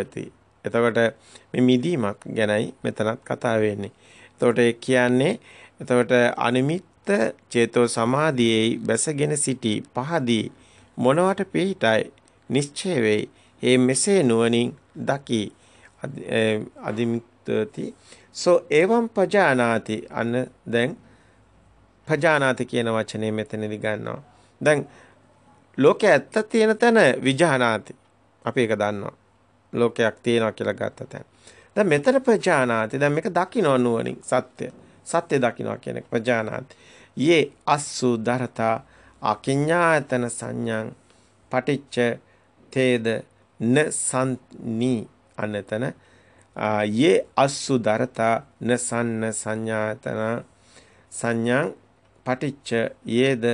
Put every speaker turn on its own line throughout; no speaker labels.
උච්චති. එතකොට මේ මිදීමක් ගැනයි මෙතනත් කතා වෙන්නේ. එතකොට කියන්නේ එතකොට අනිමිත්ත චේතෝ සමාධියේ බැසගෙන සිටි පහදී මොනවට පිහිටයි නිශ්චය වෙයි. ඒ මෙසේ නුවණින් දකි අදිමිත්තති. සෝ එවම් පජානාති අන දැන් පජානාති කියන වචනේ මෙතනදි ගන්නවා. දැන් ලෝකයේ ඇත්ත තියෙන තැන විජානාති. අපි ඒක දන්නවා. ලෝකයක් තියෙනවා කියලා ගත්ත තැන. දැන් මෙතන ප්‍රජානාති. දැන් මේක දකින්න නුවණින් සත්‍ය. සත්‍ය දකින්නවා කියන එක ප්‍රජානාති. යේ අස්සු දරතා අකිඤ්ඤායතන සංඥං පටිච්ච තේද න සම්නි අනතන යේ අස්සු දරතා න සන්න සංඥාතන සංඥං පටිච්ච යේද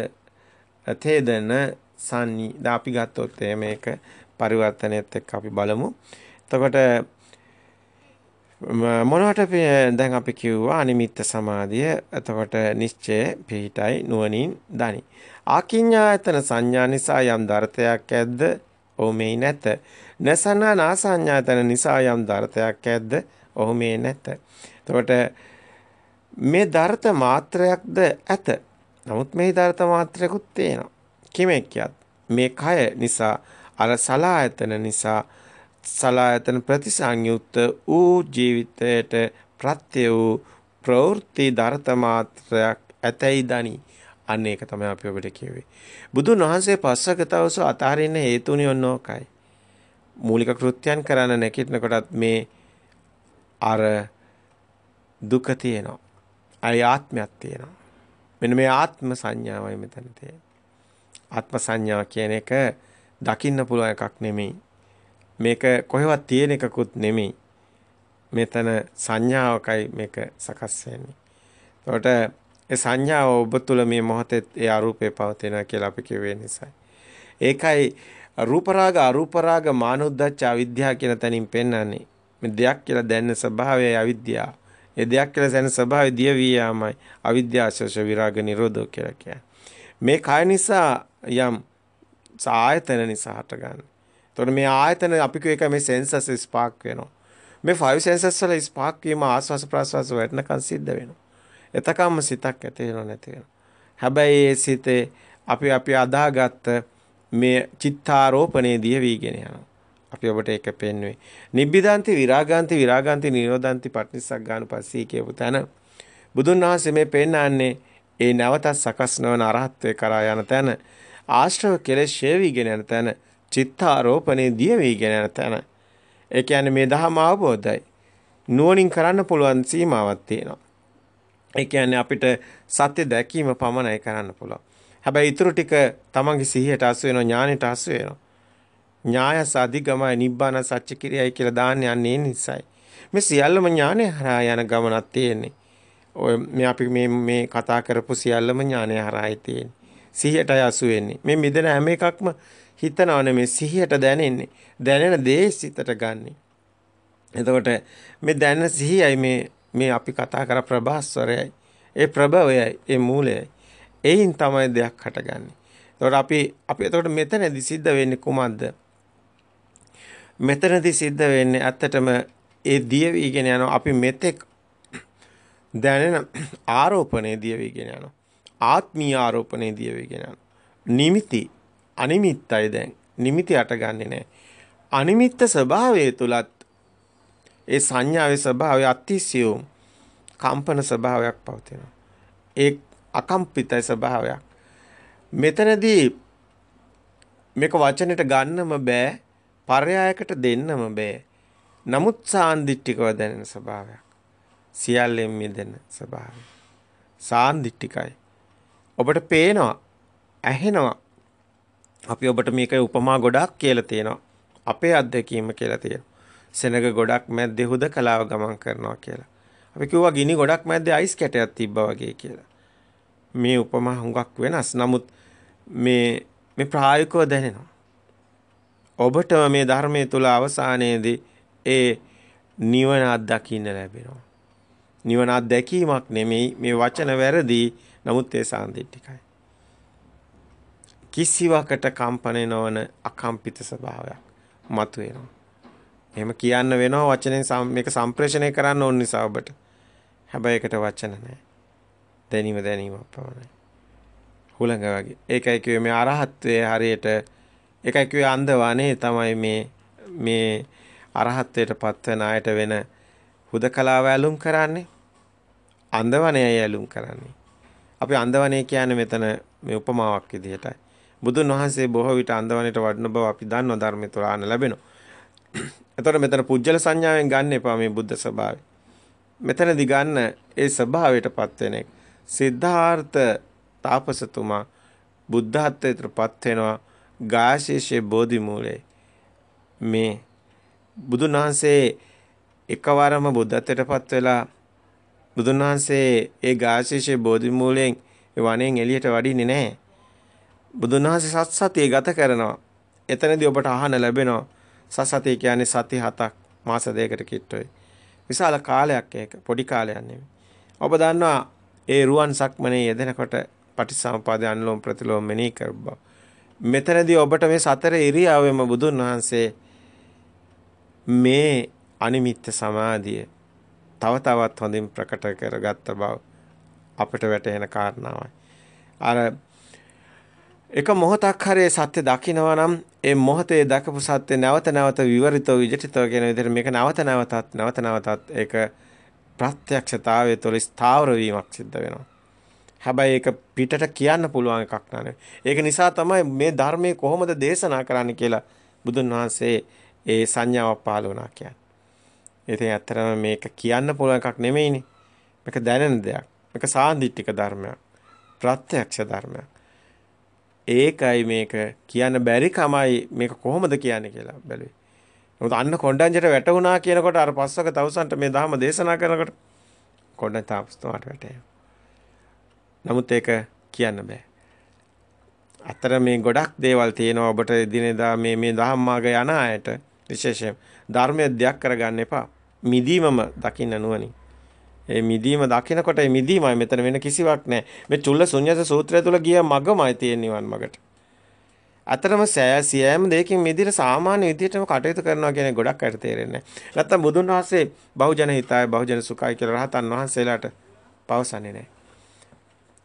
තේදන සම්නි. දැන් අපි ගත්තොත් මේක පරිවර්තනයත් එක්ක අපි බලමු. එතකොට මොනවට දැන් අපි කිව්වා අනිමිත්ත සමාධිය. එතකොට නිශ්චය පිහිටයි නුවණින් දනි. ආකින්ඥායතන සංඥා නිසා යම් ධර්තයක් ඇද්ද? ඔහුමේ නැත. නසනා නාසඤ්ඤායතන නිසා යම් ධර්තයක් ඇද්ද? ඔහුමේ නැත. එතකොට මේ ධර්ත මාත්‍රයක්ද ඇත. නමුත් මේ ධර්ත මාත්‍රයකුත් තියෙනවා. කිමෙක්යත් මේ කය නිසා අර සලායතන නිසා සලායතන ප්‍රතිසංයුක්ත වූ ජීවිතයට ප්‍රත්‍ය වූ ප්‍රවෘත්ති ධර්තමාත්‍රයක් ඇතැයි දනි. අන්න ඒක තමයි අපි ඔබට කියවේ. බුදුන් වහන්සේ පස්සක තවස අතාරින්න හේතුණි ඔන්නෝකයි. මූලික කෘත්‍යයන් කරන්න නැකිටන කොටත් මේ අර දුක තියෙනවා. අය ආත්මයක් තියෙනවා. මෙන්න මේ ආත්ම සංඥාවයි මෙතන තියෙන්නේ. ආත්ම සංඥාව කියන එක දකින්න පුළුවන් එකක් නෙමෙයි. මේක කොහෙවත් තියෙන එකකුත් නෙමෙයි. මෙතන සංඥාවකයි මේක සකස් වෙන්නේ. එතකොට ඒ සංඥාව ඔබ තුල මේ මොහොතේ ඒ අරූපේ පවතිනවා කියලා අපි කියවේ නිසායි. ඒකයි රූප රාග අරූප රාග මානුද්දච්ච අවිද්‍යාව කියන තැනින් පෙන්වන්නේ. මේ දෙයක් කියලා දැන්න ස්වභාවයයි අවිද්‍යාව. ඒ දෙයක් කියලා දැන ස්වභාවය දිය වී යාමයි අවිද්‍යාශේෂ විරාග නිරෝධෝ කියලා කියන්නේ. මේ කය නිසා යම් ආයතන නිසා හටගන්නේ. එතකොට මේ ආයතන අපි කියව එක මේ සෙන්සස් ස්පාක් වෙනවා. මේ ෆයිව් සෙන්සස් වල ස්පාක් වීම ආස්වාස ප්‍රාස්වාස වටනකන් සිද්ධ වෙනවා. එතකම්ම සිතක් ඇති වෙනව නැති වෙනවා. හැබැයි ඒ සිතේ අපි අපි අදාගත්ත මේ චිත්තාරෝපණයේදී වීගෙන යනවා. අපි ඔබට ඒක පෙන්වුවේ. නිබ්බිදාන්ති විරාගාන්ති විරාගාන්ති නිරෝධාන්ති පටිනිස්සක් ගන්න පස්සේ කියපු තැන බුදුන් වහන්සේ මේ පෙන්වන්නේ ඒ නැවතත් සකස් නොවන අරහත්ත්වේ කරා යන තැන ආශ්‍රව කෙලෙස් ඡය වීගෙන යන තැන චිත්තාරෝපණේ දිය වීගෙන යන තැන ඒ කියන්නේ මේ ධහම අවබෝධයි නුවණින් කරන්න පුළුවන් සීමාවක් තියෙනවා ඒ කියන්නේ අපිට සත්‍ය දැකීම පමණයි කරන්න පුළුවන් හැබැයි ඊටු ටික තමන්ගේ සිහියට අසු වෙනවා ඥානෙට අසු වෙනවා ඥායස අධිගමයි නිබ්බාන සත්‍ය කිරියයි කියලා දාන්න යන්නේ නිසායි මේ සියල්ලම ඥානෙ හරහා යන ගමනක් තියෙන්නේ ඔය මේ අපි මේ මේ කතා කරපු සියල්ලම ඥානය හරහායි තියෙන්නේ සිහියටයි අසු වෙන්නේ. මේ මිදෙන හැම එකක්ම හිතනවා නෙමෙයි සිහියට දැනෙන්නේ. දැනෙන දේ සිතට ගන්නෙ. එතකොට මේ දැනෙන සිහියයි මේ මේ අපි කතා කර ප්‍රභාස්වරයයි. ඒ ප්‍රභවයයි, ඒ මූලයයි. එයින් තමයි දෙයක් හටගන්නේ. එතකොට අපි අපි එතකොට මෙතනදි සිද්ධ වෙන්නේ කුමක්ද? මෙතනදි සිද්ධ වෙන්නේ ඇත්තටම ඒ දිය වීගෙන යනවා අපි මෙතෙක් දැනෙන ආරෝපණය දිය වීගෙන යනවා. ආත්මීය ආරෝපණය දිය වේගෙන නිමිති අනිමිත්තයි දැන් නිමිති අටගන්නේ නැහැ. අනිමිත්ත ස්වභාවය තුලත් ඒ සංඥාවේ ස්වභාවය අතිසියුම් කම්පන ස්වභාවයක් පවතිනවා. ඒ අකම්පිතයි ස්වභාවයක්. මෙතනදී මේක වචනෙට ගන්නම බෑ, පරයයකට දෙන්නම බෑ. නමුත් සාන්දිටිකව දැනෙන ස්වභාවයක්. සියල්ලෙන් මිදෙන ස්වභාවය. සාන්දිටිකයි. ඔබට පේනවා ඇහෙනවා අපි ඔබට මේක උපමා ගොඩක් කියලා තියෙනවා අපේ අත්දැකීම කියලා තියෙනවා සෙනග ගොඩක් මැද්දේ හුද කලාව ගමන් කරනවා කියලා අපි කිව්වා ගිනි ගොඩක් මැද්දේ අයිස් කැටයක් තිබ්බා වගේ කියලා මේ උපමා හුඟක් වෙනස් නමුත් මේ මේ ප්‍රායෝගිකව දැනෙනවා ඔබට මේ ධර්මයේ තුල අවසානයේදී ඒ නිවන අත්දකින්න ලැබෙනවා නිවන අත්දැකීමක් නෙමෙයි මේ වචන වැරදි නමුත් ඒ සාන්දිටිකයි. කිසිවකට කම්පණය නොවන අකම්පිත ස්වභාවයක් මතුවෙනවා. එහෙම කියන්න වෙනවා වචනෙන් මේක සම්ප්‍රේෂණය කරන්න ඕන නිසා ඔබට. හැබැයි ඒකට වචන නැහැ. දැනීම දැනීමක් පමණයි. හුළඟ වගේ. ඒකයි කිව්වේ මේ අරහත්ත්වයේ හරියට ඒකයි කිව්වේ අන්ධවානේ තමයි මේ මේ අරහත්ත්වයට පත්වන අයට වෙන හුදකලාව ඇලුම් කරන්නේ අන්ධවණේ ඇලුම් කරන්නේ අපි අන්දවනේ කියන්නේ මෙතන මේ උපමාවක් විදිහටයි. බුදුන් වහන්සේ බොහෝ විට අන්දවනේට වඩන බව අපි දන්නවා ධර්මය තුළ ආන ලැබෙනවා. එතකොට මෙතන පුජ්‍යල සංඥාවෙන් ගන්න එපා මේ බුද්ධ ස්වභාවය. මෙතනදී ගන්න ඒ ස්වභාවයටපත් වෙන එක. සිද්ධාර්ථ තාපසතුමා බුද්ධත්වයටපත් වෙනවා ගාශේෂේ බෝධි මූලයේ. මේ බුදුන් වහන්සේ එකවරම බුද්ධත්වයටපත් වෙලා බුදුන් වහන්සේ ඒ ගාශේෂේ බෝධි මූලයෙන් වණෙන් එළියට වඩින්නේ නැහැ. බුදුන් වහන්සේ සත්සතිය ගත කරනවා. එතනදී ඔබට අහන ලැබෙනවා. සත්සතිය කියන්නේ සති හතක් මාස දෙකකට කිට්ටොයි. විශාල කාලයක් ඒක. පොඩි කාලයක් නෙමෙයි. ඔබ දන්නවා ඒ රුවන් සක්මනේ යෙදෙනකොට පටිසම්පාද අනුලෝම ප්‍රතිලෝම මෙනෙහි කරබව. මෙතනදී ඔබට මේ සතර ඉරියාවෙම බුදුන් වහන්සේ මේ අනිමිත්ත සමාධිය තව තවත් හොඳින් ප්‍රකට කරගත්ත බව අපිට වැටහෙන කාරණාවයි. අර එක මොහොතක් හරේ සත්‍ය දකිනවා නම් ඒ මොහොතේ දකපු සත්‍ය නැවත නැවත විවරිතව විජිතව කියන විදිහට මේක නැවත නැවතත් නැවත නැවතත් ඒක ප්‍රත්‍යක්ෂතාවය තුළ ස්ථාවර වීමක් සිද්ධ වෙනවා. හැබැයි ඒක පිටට කියන්න පුළුවන් එකක් නෙවෙයි. ඒක නිසා තමයි මේ ධර්මයේ කොහොමද දේශනා කරන්න කියලා බුදුන් වහන්සේ ඒ සංඥාවක් පහළ වුණා කියන්නේ. ඉතින් ඇත්තටම මේක කියන්න පුළුවන් එකක් නෙමෙයිනේ. මේක දැනෙන දෙයක්. මේක සාන්දිටික ධර්මයක්. ප්‍රත්‍යක්ෂ ධර්මයක්. ඒකයි මේක කියන්න බැරි කමයි මේක කොහොමද කියන්නේ කියලා බැලුවේ. මොකද අන්න කොණ්ඩඤ්ජට වැටුණා කියනකොට අර පස්වක තවුසන්ට මේ ධර්ම දේශනා කරනකොට කොණ්ඩඤ්ජ තාපස්තුමාට වැටේ. නමුත් ඒක කියන්න බෑ. අතර මේ ගොඩක් දේවල් තියෙනවා ඔබට දිනෙදා මේ මේ ධම්මාග යන අයට විශේෂයෙන් ධර්මයේ දෙයක් කරගන්න එපා. මිදීමම දකින්න නුවණින්. ඒ මිදීම දකිනකොට ඒ මිදීමයි මෙතන වෙන කිසිවක් නැහැ. මේ චුල්ල ශුන්‍යස සූත්‍රය තුල ගිය මගමයි තියෙන නිවන් මගට. අතරම සෑම දෙයකින් මිදිර සාමාන්‍ය විදිහටම කටයුතු කරනවා කියන්නේ ගොඩක් අයට තේරෙන්නේ නැහැ. නැත්තම් බුදුන් වහන්සේ බහුජන හිතාය බහුජන සුඛයි කියලා රහතන් වහන්සේලාට පවසන්නේ නැහැ.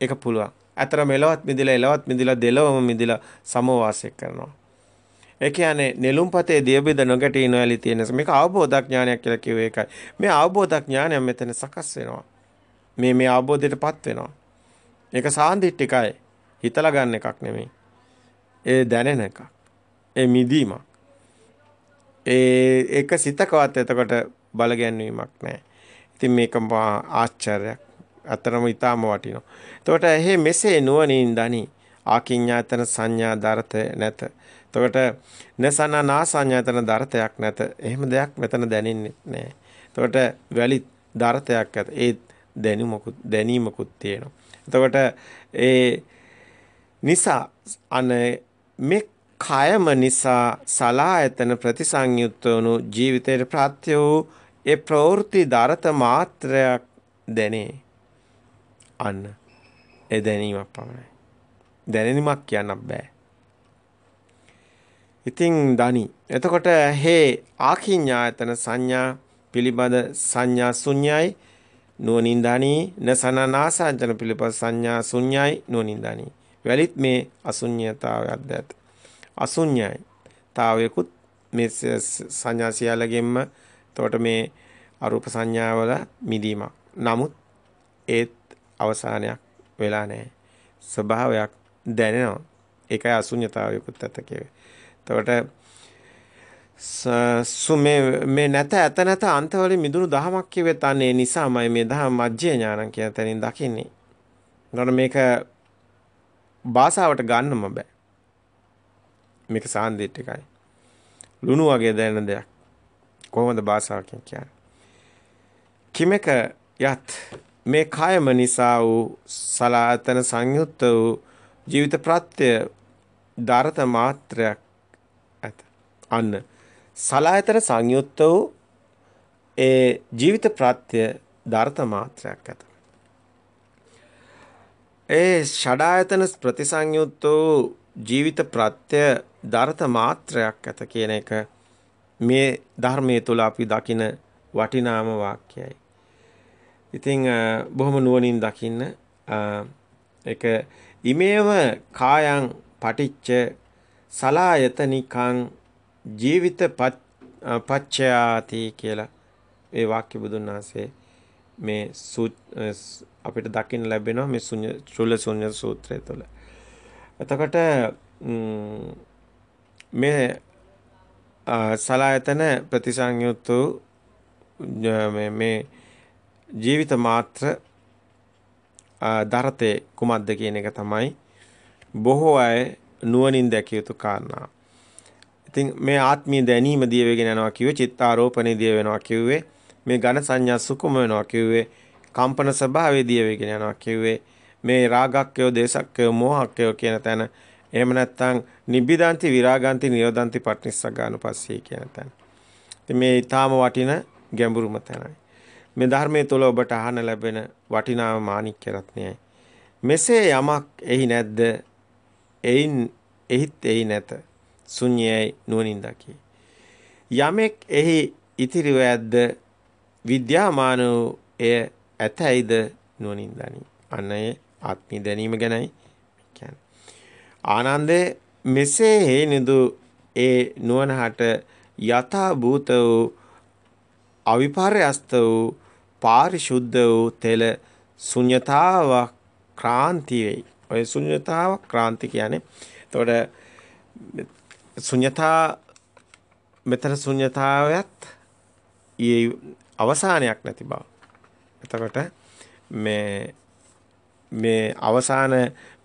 ඒක පුළුවන්. අතර මෙලවත් මිදිලා එලවත් මිදිලා දෙලවම මිදිලා සමෝවාසය කරනවා. ඒ කියන්නේ නෙළුම්පතේ දියබිද නොගැටී නොඇලී තියෙන මේක අවබෝධඥානයක් කියලා කිව්ව එකයි. මේ අවබෝධඥානය මෙතන සකස් වෙනවා. මේ මේ අවබෝධයටපත් වෙනවා. ඒක සාන්දිටිකයි. හිතලා ගන්න එකක් නෙමෙයි. ඒ දැනෙන එකක්. ඒ මිදීමක්. ඒ එක සිතකවත් එතකොට බලගැන්වීමක් නැහැ. ඉතින් මේක ආශ්චර්යයක්. අතරම ඊටාම වටිනවා. එතකොට එහි මෙසේ නුවණින් දනි ආකින්ඥාතන සංඥා දරත නැත. එතකොට නසනා නාසඤ්ඤා එතන දර්ථයක් නැත. එහෙම දෙයක් මෙතන දැනෙන්නේ නැහැ. එතකොට වැලි දර්ථයක් ඇත. ඒ දැනුමකුත් දැනීමකුත් තියෙනවා. එතකොට ඒ නිසා අන මේ කයම නිසා සලායතන ප්‍රතිසංයුක්ත වුණු ජීවිතයට ප්‍රත්‍ය වූ ඒ ප්‍රවෘත්ති දරත මාත්‍රයක් දැනේ. අන්න ඒ දැනීමක් පමණයි. දැනීමක් කියන්න බෑ. ඉතින් දනි. එතකොට හේ ආකින්ඥායතන සංඥා පිළිබඳ සංඥා ශුන්‍යයි නුවණින් දනි. නසනනාසංජන පිළිබඳ සංඥා ශුන්‍යයි නුවණින් දනි. වැලිත් මේ අශුන්‍යතාවයක්ද ඇත. අශුන්‍යයි. තාවයකුත් මේ සංඥා සියල්ලගෙන්ම එතකොට මේ අරූප සංඥාවල මිදීමක්. නමුත් ඒත් අවසානයක් වෙලා නැහැ. ස්වභාවයක් දැනෙනවා. ඒකයි අශුන්‍යතාවයකුත් ඇත කියවේ. එතකොට සු මේ මේ නැත ඇත නැත අන්තවලින් මිදුණු දහමක් කියවෙත් අනේ නිසාමයි මේ දහම මජ්ජේ ඥානං කියන තැනින් දකින්නේ. ඒනොට මේක භාෂාවට ගන්නම බෑ. මේක සාන්දිට එකයි. ලුණු වගේ දැනෙන දෙයක්. කොහොමද භාෂාවකින් කියන්නේ? කිමක යත් මේ කයම නිසා වූ සලාතන සංයුක්ත වූ ජීවිත ප්‍රත්‍ය ධාරත මාත්‍රයක් අන්න සලායතන සංයුක්ත වූ ඒ ජීවිත ප්‍රත්‍ය ධර්ත මාත්‍රයක් ඇත. ඒ ෂඩායතන ප්‍රතිසංයුක්ත වූ ජීවිත ප්‍රත්‍ය ධර්ත මාත්‍රයක් ඇත කියන එක මේ ධර්මයේ තුල අපි දකින වටිනාම වාක්‍යයයි. ඉතින් බොහොම නුවණින් දකින්න ඒක ඉමේව කායන් පටිච්ච සලායතනිකං ජීවිත පච්චයාති කියලා ඒ වාක්‍ය බුදුන් වහන්සේ මේ අපිට දකින්න ලැබෙනවා මේ ශුන්‍ය ත්‍රිල ශුන්‍ය සූත්‍රය තුළ. එතකොට මේ සලායතන ප්‍රතිසංයුත් මේ ජීවිත මාත්‍ර ධරතේ කුමක්ද කියන එක තමයි බොහෝ අය නුවණින් දැකිය යුතු කාරණා. ඉතින් මේ ආත්මීය දැනීම දිය වෙගෙන යනවා කිව්වේ චිත්තාරෝපණේ දිය වෙනවා කිව්වේ මේ ඝන සංඥා සුකුම වෙනවා කිව්වේ කම්පන ස්වභාවයේ දිය වෙගෙන යනවා කිව්වේ මේ රාගක්කයෝ දේශක්කයෝ මෝහක්කයෝ කියන තැන එහෙම නැත්නම් නිබ්බිදාන්ති විරාගාන්ති නියෝදාන්ති පටිනිස්සග්ගානුපස්සී කියන තැන. ඉතින් මේ ඊටාම වටින ගැඹුරුම තැනයි. මේ ධර්මයේ තුල ඔබට අහන ලැබෙන වටිනා මාණික්ක රත්නයයි. මෙසේ යමක් එහි නැද්ද? එයින් එහිත් එයි නැත. ශුන්‍යයි නුවණින් දකි. යමෙක් එහි ඉතිරිව ඇද්ද විද්‍යාමාන වූ එය ඇතැයිද නුවණින් දනි. අන්න ඒ ආත්මී දැනීම ගැනයි කියන්නේ. ආනන්දේ මෙසේ හේනිදු ඒ නුවණහට යථා භූත වූ අවිපර්යස්ත වූ පාරිශුද්ධ වූ තෙල ශුන්්‍යතාවක් ක්‍රාන්ති වෙයි. ඔය ශුන්්‍යතාව ක්‍රාන්ති කියන්නේ එතකොට ශුන්‍යතා මෙතන ශුන්‍යතාවයත් ඊයේ අවසානයක් නැති බව. එතකොට මේ මේ අවසාන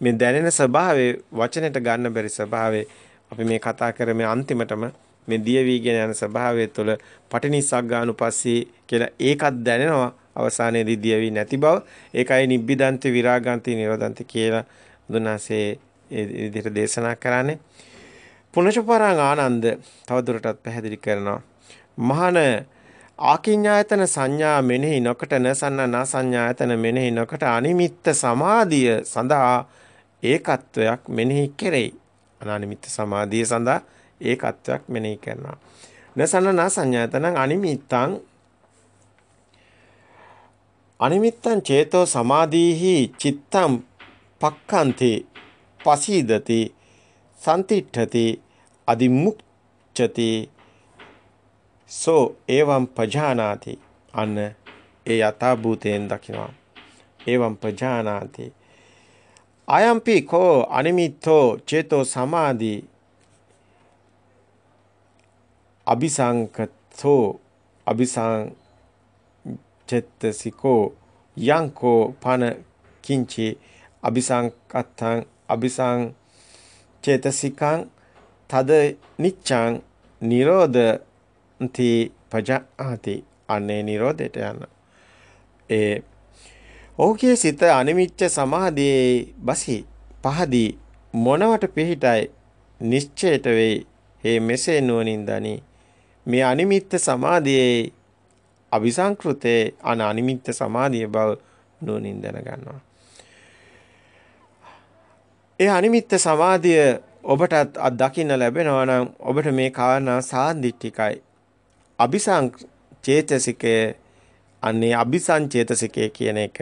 මේ දැනෙන ස්වභාවයේ වචනෙට ගන්න බැරි ස්වභාවයේ අපි මේ කතා කරමේ අන්තිමටම මේ දියවිගෙන යන ස්වභාවය තුළ පටිනිස්සග්ගානුපස්සී කියලා ඒකත් දැනෙනවා අවසානයේදී දියවි නැති බව ඒකයි නිබ්බිදන්ති විරාගන්ති නිරෝධන්ති කියලා බුදුනාසේ ඒ විදිහට දේශනා කරන්නේ පුනශපරං ආනන්ද තවදුරටත් පැහැදිලි කරනවා. මහාන ආකින්ඥායතන සංඥා මෙනෙහි නොකට නසන්නන සංඥායතන මෙනෙහි නොකට අනිමිත්ත සමාධිය සඳහා ඒකත්වයක් මෙනෙහි කෙරෙයි. අනානිමිත්ත සමාධිය සඳහා ඒකත්වයක් මෙනෙහි කරනවා. නසන්නන සංඥායතන අනිමිත්තං අනිමිත්තං චේතෝ සමාධීහි චිත්තං පක්ඛන්ති පසීදති සම්තිට්ඨති අදිමුක්ඛති සෝ එවං පජානාති අන්න ඒ යථා භූතයෙන් දකිනවා එවං පජානාති අයම්පි කෝ අනිමිත්තෝ චේතෝ සමාධි අபிසංකතෝ අபிසං චෙත්තසිකෝ යංකෝ පන කිංචි අபிසංකත්තං අபிසං චේතසිකං තද නිච්ඡං නිරෝධති පජාති අනේ නිරෝධයට යන ඒ ඔහුගේ සිත අනිමිච්ච සමාධියේ බසි පහදී මොනවට පිහිටයි නිශ්චයට වෙයි හේ මෙසේ නුවණින් දනි මේ අනිමිත්ත සමාධියේ අபிසංකෘතේ අන අනිමිත්ත සමාධිය බව නුවණින් දැනගන්නවා ඒ අනිමිත්ත සමාධිය ඔබටත් අත්දකින්න ලැබෙනවා නම් ඔබට මේ කාරණා සාන්දිටිකයි. අபிසංචේතසිකය අනේ අபிසංචේතසිකය කියන එක.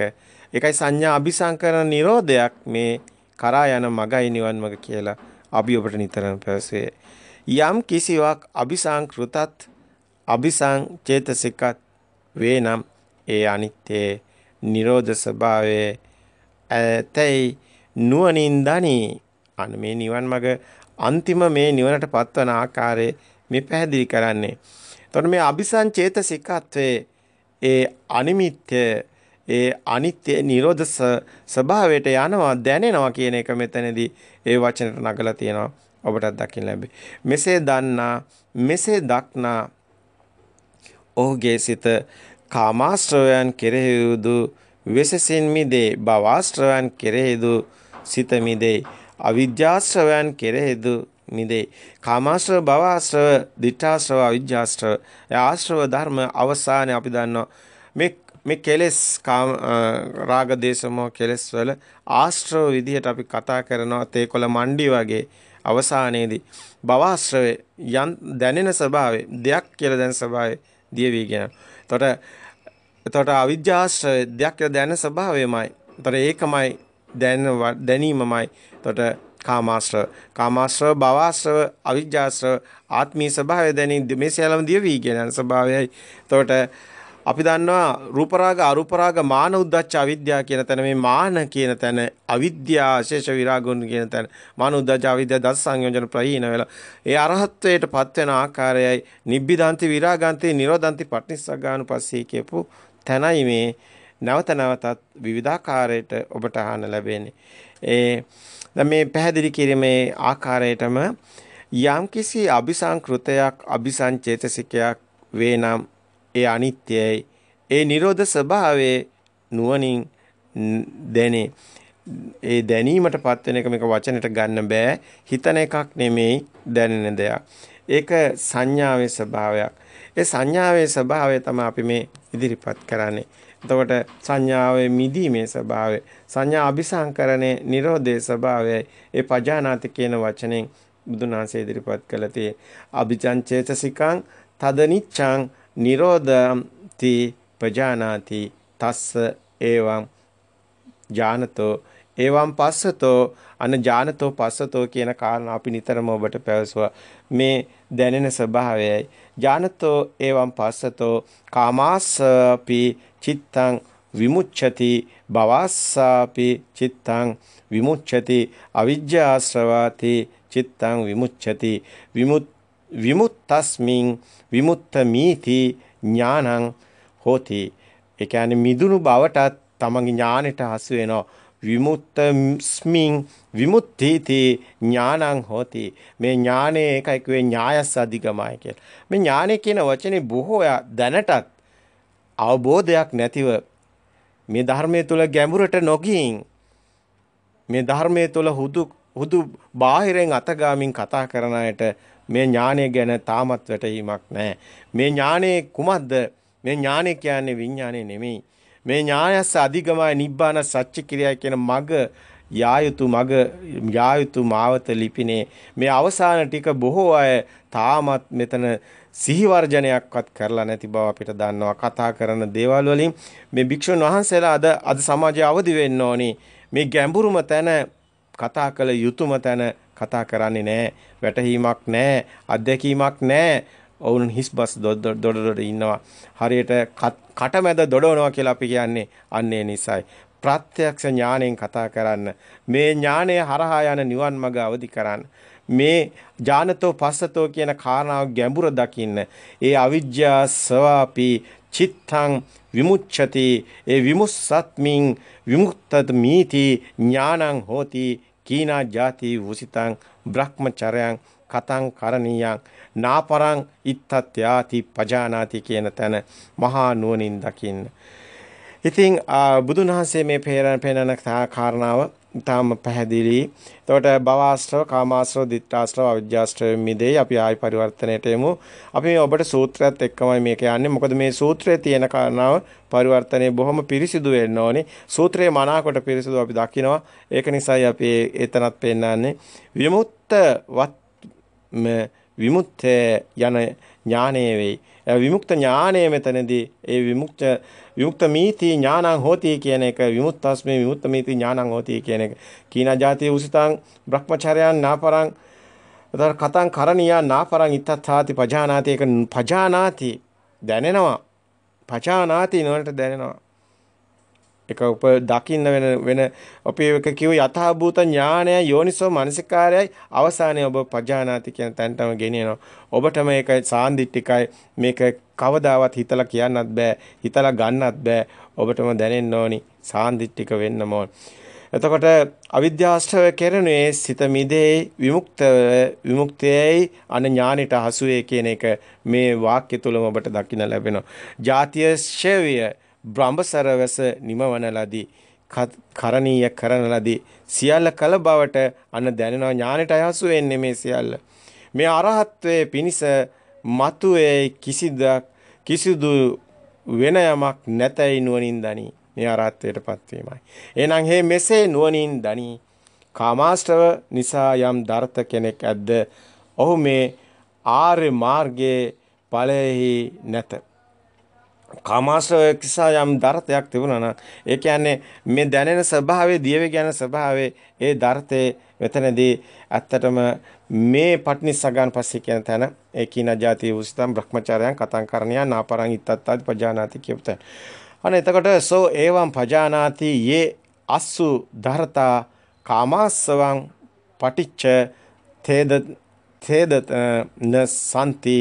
ඒකයි සංඥා අபிසංකරණ නිරෝධයක් මේ කරා යන මගයි නිවන් මග කියලා අපි ඔබට නිතරම පැවසුවේ. යම් කිසිවක් අபிසංකෘතත් අபிසංචේතසිකත් වේනම් ඒ අනිත්‍යේ නිරෝධ ස්වභාවයේ ඇතැයි නුවණින් දනී. අන මේ නිවන් මඟ අන්තිම මේ නිවනට පත්වන ආකාරය මේ පැහැදිලි කරන්නේ. එතකොට මේ අபிසංචේතසිකත්වයේ ඒ අනිමිත්‍ය ඒ අනිත්‍ය නිරෝධ ස්වභාවයට යනවා දැනෙනවා කියන එක මෙතනදී ඒ වචනට නගලා තියෙනවා ඔබටත් දකින්න ලැබේ. මෙසේ දන්නා මෙසේ දක්නා ඔහුගේ සිත කාමාශ්‍රවයන් කෙරෙහි වූදු විශේෂින් මිදේ භවආශ්‍රවයන් කෙරෙහි වූදු සිත මිදේ. අවිජ්ජාශ්‍රවයන් කෙරෙහිදු මිදේ. කාමාශ්‍රව, භවආශ්‍රව, ditthාශ්‍රව, අවිජ්ජාශ්‍රව. ආශ්‍රව ධර්ම අවසානයේ අපි දන්නවා මේ මේ කෙලෙස් කාම රාග දේශමෝ කෙලෙස් වල ආශ්‍රව විදිහට අපි කතා කරනවා තේකොළ මණ්ඩි වගේ අවසානයේදී භවආශ්‍රවේ යන් දැනෙන ස්වභාවය දෙයක් කියලා දැනෙන ස්වභාවය දිය වී කියන. එතකොට එතකොට අවිජ්ජාශ්‍රය දෙයක් කියලා දැනෙන ස්වභාවයමයි. එතකොට ඒකමයි දැන දැනීමමයි. එතකොට කාමාශ්‍රව. කාමාශ්‍රව භවශ්‍රව අවිජ්ජාශ්‍රව ආත්මීය ස්වභාවය දැනීම මේ සියලම දියවි කියන ස්වභාවයයි. එතකොට අපි දන්නවා රූප රාග අරූප රාග මාන උද්දච්ච අවිද්‍යාව කියන තැන මේ මාන කියන තැන අවිද්‍යාව ආශේෂ විරාගුණ කියන තැන මාන උද්දච්ච අවිද්‍යාව දස් සංයෝජන ප්‍රහීන වෙලා ඒ අරහත්වයට පත් වෙන ආකාරයයි නිබ්බිදාන්ති විරාගාන්ති නිරෝධාන්ති පටිනිස්සග්ගානුපස්සී කියපු තැනයි මේ නැවත නැවතත් විවිධාකාරයට ඔබට අහන්න ලැබෙන්නේ. ඒ දැන් මේ පැහැදිලි කිරීමේ ආකාරයටම යම්කිසි අபிසංකෘතයක් අபிසංචේතසිකයක් වේනම් ඒ අනිත්‍යයි. ඒ Nirodha ස්වභාවයේ නුවණින් දැනේ. ඒ දැනීමටපත් වෙන එක මේක වචනෙට ගන්න බෑ. හිතන එකක් නෙමෙයි දැනෙන දෙයක්. ඒක සංඥාවේ ස්වභාවයක්. ඒ සංඥාවේ ස්වභාවය තමයි අපි මේ ඉදිරිපත් කරන්නේ. එතකොට සංඥාවේ මිදීමේ ස්වභාවය සංඥා අபிසංකරණේ Nirodhe ස්වභාවයයි ඒ පජානාති කියන වචනෙන් බුදුන් වහන්සේ ඉදිරිපත් කළ තේ අபிචංචේතසිකං තදනිච්ඡං Nirodhanti පජානාති තස්ස එවං ඥානතෝ එවං පස්සතෝ අන ඥානතෝ පස්සතෝ කියන කාරණා අපි නිතරම ඔබට පැවසුවා මේ දැනෙන ස්වභාවයයි ඥානතෝ එවං පස්සතෝ කාමාස්සපි චිත්තං විමුච්ඡති බවස්සාපි චිත්තං විමුච්ඡති අවිජ්ජාශ්‍රවාති චිත්තං විමුච්ඡති විමුත්තස්මින් විමුත්තමීති ඥානං හෝති ඒ කියන්නේ මිදුණු බවටත් තමගේ ඥානෙට හසු වෙනවා විමුත්තස්මින් විමුත්තීති ඥානං හෝති මේ ඥානේ එකයි කියවේ ඥායස් අධිගමයි කියලා මේ ඥානේ කියන වචනේ බොහෝ දැනටත් අවබෝධයක් නැතිව මේ ධර්මයේ තුල ගැඹුරට නොගින් මේ ධර්මයේ තුල හුදු හුදු බාහිරෙන් අතගාමින් කතා කරන අයට මේ ඥානය ගැන තාමත් වැටහීමක් නැහැ. මේ ඥානය කුමක්ද? මේ ඥානය කියන්නේ විඥානය නෙමෙයි. මේ ඥායස්ස අධිගමයි නිබ්බාන සත්‍ය ක්‍රියයි කියන මග යායුතු මග යායුතු මාවත ලිපිනේ මේ අවසාන ටික බොහෝ අය තාමත් මෙතන සිහි වර්ජනයක්වත් කරලා නැති බව අපිට දන්නවා කතා කරන දේවල් වලින් මේ භික්ෂුන් වහන්සේලා අද අද සමාජය අවදි වෙන්න ඕනි මේ ගැඹුරුම තැන කතා කළ යුතුයම තැන කතා කරන්නේ නැහැ වැටහීමක් නැහැ අත්දැකීමක් නැහැ ඔවුන් හිස්බස් දොඩ ඉන්නවා හරියට කටමැද දොඩවනවා කියලා අපි කියන්නේ අන්නේ නිසයි ප්‍රත්‍යක්ෂ ඥාණයෙන් කතා කරන්න මේ ඥාණය හරහා යන නිවන් මඟ අවදි කරන්න මේ ජානතෝ පස්සතෝ කියන කාරණාව ගැඹුර දකින්න. ඒ අවිජ්ජා සවාපි චිත්තං විමුච්ඡති ඒ විමුස්සත්මින් විමුක්තත මීති ඥානං හෝති කීනා ජාති වුසිතං බ්‍රහ්මචරයන් කතං කරණීයං නාපරං ඉත්තත්‍යාති පජානාති කියන තැන මහා නුවණින් දකින්න. ඉතින් බුදුන් වහන්සේ මේ පේරණ පේනන කාරණාව තාම පැහැදිලි. එතකොට භවආශ්‍රව, කාමාශ්‍රව, ditthාශ්‍රව, අවිජ්ජාශ්‍රව මිදේ අපි ආයි පරිවර්තනයට එමු. අපි මේ ඔබට සූත්‍රයත් එක්කමයි මේක යන්නේ. මොකද මේ සූත්‍රයේ තියෙන කාරණාව පරිවර්තනයේ බොහොම පිරිසිදු වෙන්න ඕනේ. සූත්‍රයේ මනාකොට පිරිසිදු අපි දකිනවා. ඒක නිසායි අපි එතනත් පෙන්නන්නේ. විමුක්ත වත් විමුක්ත යන ඥානය වෙයි. විමුක්ත ඥානය මෙතනදී ඒ විමුක්ත විමුක්ත මීති ඥානං හෝති කියන එක විමුක්තස්මේ විමුක්ත මීති ඥානං හෝති කියන එක. කීනා ජාතිය උසිතං භ්‍රමචරයන් නාපරං තර කතං කරණියා නාපරං ඉත්තත්ථාති පජානාති ඒක පජානාති දැනෙනවා. පජානාති නවලට දැනෙනවා. එක උප දකින්න වෙන වෙන අපි එක කිව්ව යථාභූත ඥානය යෝනිසෝ මනසිකාරයයි අවසානයේ ඔබ පජානාති කියන තැනටම ගෙනියනවා. ඔබට මේක සාන්දිටිකයි මේක කවදාවත් හිතලා කියන්නත් බෑ. හිතලා ගන්නත් බෑ. ඔබටම දැනෙන්න ඕනි සාන්දිටික වෙන්න ඕන. එතකොට අවිද්‍යාශ්‍රව කෙරෙනුයේ සිත මිදේ විමුක්ත විමුක්තයයි අන ඥානිට හසුවේ කියන එක මේ වාක්‍ය තුලම ඔබට දකින්න ලැබෙනවා. ජාතිය ශේවිය බ්‍රහ්මසර වැස නිමවන ලදී කරණීය කරන ලදී සියල්ල කල බවට අන දැනෙනවා ඥානෙට අයහසු වෙන්නේ මේ සියල්ල මේ අරහත්වයේ පිනිස මතුවේ කිසිදක් කිසිදු වෙන යමක් නැතයි නුවණින් දනි මේ අරහත්වයටපත් වීමයි එහෙනම් හේ මෙසේ නුවණින් දනි කාමාශ්‍රව නිසා යම් ධර්ත කෙනෙක් ඇද්ද ඔහු මේ ආර්ය මාර්ගයේ ඵලෙහි නැත කාමාශ්‍රවයක් නිසා යම් ධර්තයක් තිබුණා නම් ඒ කියන්නේ මේ දැනෙන ස්වභාවයේ දියවේ කියන ස්වභාවයේ ඒ ධර්තේ මෙතනදී ඇත්තටම මේ පට්නිස්සගාන පස්සේ කියන තැන ඒ කිනා ජාති උසිතම් භ්‍රමචාරයන් කතං කරණියා නාපරං ඉත්තත්තාදි පජානාති කියපතන. අනේ එතකොට සෝ ඒවම් පජානාති යේ අස්සු ධර්තා කාමාස්සවං පටිච්ච තේද තේද නසන්ති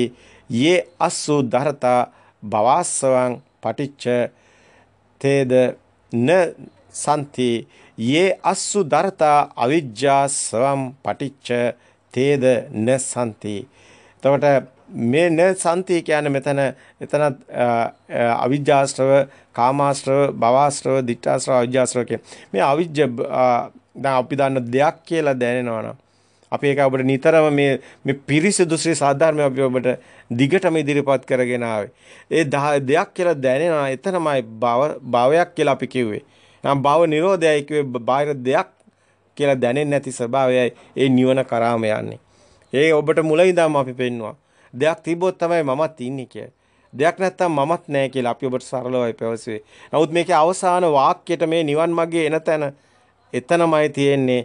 යේ අස්සු ධර්තා භවාස්සවං පටිච්ච තේද න සම්ති යේ අස්සු දරතා අවිජ්ජා සවම් පටිච්ච තේද න සම්ති එතකොට මේ න සම්ති කියන්නේ මෙතන එතන අවිජ්ජාශ්‍රව කාමාශ්‍රව භවාශ්‍රව ditthාශ්‍රව අවිජ්ජාශ්‍රව මේ අවිජ්ජ දැන් අපි දන්න දෙයක් කියලා දැනෙනවා නම් අපි ඒක ඔබට නිතරම මේ මේ පිරිසිදු ශ්‍රී සාධර්මය අපි ඔබට දිගටම ඉදිරිපත් කරගෙන ආවේ. ඒ දෙයක් කියලා දැනෙනවා එතනමයි භාවයක් කියලා අපි කිව්වේ. නම් භව නිරෝධයයි කිව්වේ බාහිර දෙයක් කියලා දැනෙන්නේ නැති ස්වභාවයයි ඒ නිවන කරාම යන්නේ. ඒ ඔබට මුලින්දම අපි පෙන්නවා. දෙයක් තිබ්බොත් තමයි මමත් ඉන්නේ කියලා. දෙයක් නැත්තම් මමත් නැහැ කියලා අපි ඔබට සරලවයි පැවසුවේ. නමුත් මේකේ අවසාන වාක්‍යයට මේ නිවන් මාර්ගයේ එන තැන එතනමයි තියෙන්නේ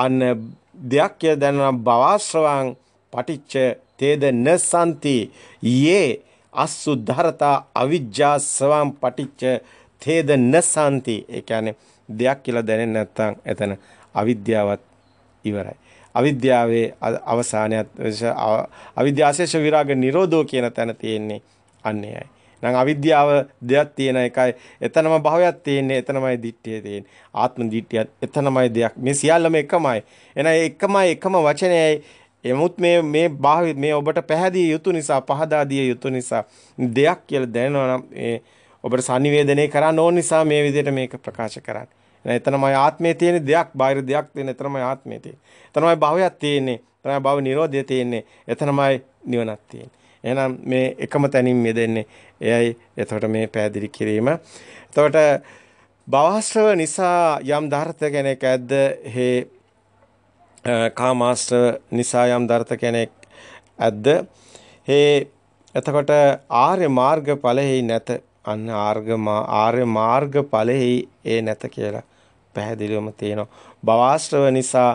අන්න දෙයක් කිය දැනන බවාශ්‍රවං පටිච්ච තේද නසන්ති යේ අස්සු ධරතා අවිජ්ජා සවං පටිච්ච තේද නසන්ති ඒ කියන්නේ දෙයක් කියලා දැනෙන්නේ නැත්නම් එතන අවිද්‍යාවත් ඉවරයි අවිද්‍යාවේ අවසානයත් අවිද්‍යාශේෂ විරාග නිරෝධෝ කියන තැන තියෙන්නේ අන්නේයි නම් අවිද්‍යාව දෙයක් තියෙන එකයි. එතනම භවයක් තියෙන්නේ, එතනමයි දිට්ඨිය තියෙන්නේ. ආත්ම දිට්ඨියත් එතනමයි දෙයක්. මේ සියල්ලම එකමයි. එහෙනම් එකමයි එකම වචනයයි. එමුත් මේ මේ භාවි මේ ඔබට පැහැදිය යුතු නිසා, පහදා දිය යුතු නිසා දෙයක් කියලා දැනෙනවා නම් ඔබට sannivedanaya කරන්න ඕන නිසා මේ විදිහට මේක ප්‍රකාශ කරන්නේ. එතනමයි ආත්මයේ තියෙන දෙයක්, බාහිර දෙයක් තියෙන එතනමයි ආත්මයේ තියෙන්නේ. එතනමයි භවයක් තියෙන්නේ. එතනමයි භව නිරෝධය තියෙන්නේ. එතනමයි නිවනක් තියෙන්නේ. එහෙනම් මේ එකම තැනින් මෙදෙන්නේ එයයි එතකොට මේ පැහැදිලි කිරීම. එතකොට භවස්ත්‍රව නිසා යම් ධර්ත කෙනෙක් ඇද්ද හේ කාමාස්ත්‍රව නිසා යම් ධර්ත කෙනෙක් ඇද්ද හේ එතකොට ආර්ය මාර්ග ඵලෙහි නැත අන්න ආර්ග ආර්ය මාර්ග ඵලෙහි ඒ නැත කියලා පැහැදිලිවම තියෙනවා භවස්ත්‍රව නිසා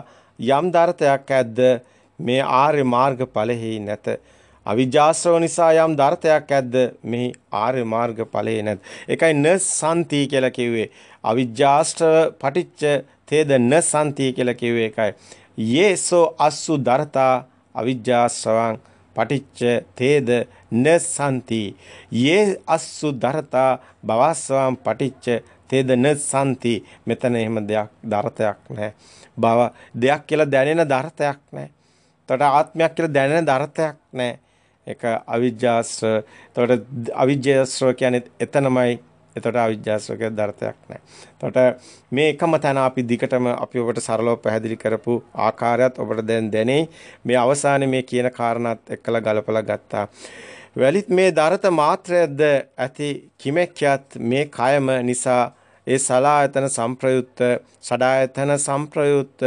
යම් ධර්තයක් ඇද්ද මේ ආර්ය මාර්ග ඵලෙහි නැත අවිජ්ජාශ්‍රව නිසා යම් ධර්තයක් ඇද්ද මෙහි ආර්ය මාර්ග ඵලයේ නැත්. ඒකයි න සම්ති කියලා කිව්වේ. අවිජ්ජාශ්‍රව පටිච්ච තේද න සම්ති කියලා කිව්වේ ඒකයි. යේසෝ අස්සු ධර්තා අවිජ්ජාශ්‍රවං පටිච්ච තේද න සම්ති. යේ අස්සු ධර්තා භවස්සවං පටිච්ච තේද න සම්ති. මෙතන එහෙම දෙයක් ධර්තයක් නැහැ. භව දෙයක් කියලා දැනෙන ධර්තයක් නැහැ. එතකොට ආත්මයක් කියලා දැනෙන ධර්තයක් නැහැ. ඒක අවිජ්ජාශ්‍ර. එතකොට අවිජ්ජාශ්‍ර කියන්නේ එතනමයි. එතකොට අවිජ්ජාශ්‍රක ධර්තයක් නැහැ. එතකොට මේ එකම තැන අපි දිගටම අපි ඔබට සරලව පැහැදිලි කරපු ආකාරයත් ඔබට දැන් දැනේ. මේ අවසානයේ මේ කියන කාරණාත් එක්කලා ගලපලා ගත්තා. වැලිත් මේ ධර්ත මාත්‍රයක්ද ඇති කිමෙක්යත් මේ කයම නිසා ඒ සලායතන සංප්‍රයුක්ත සඩායතන සංප්‍රයුක්ත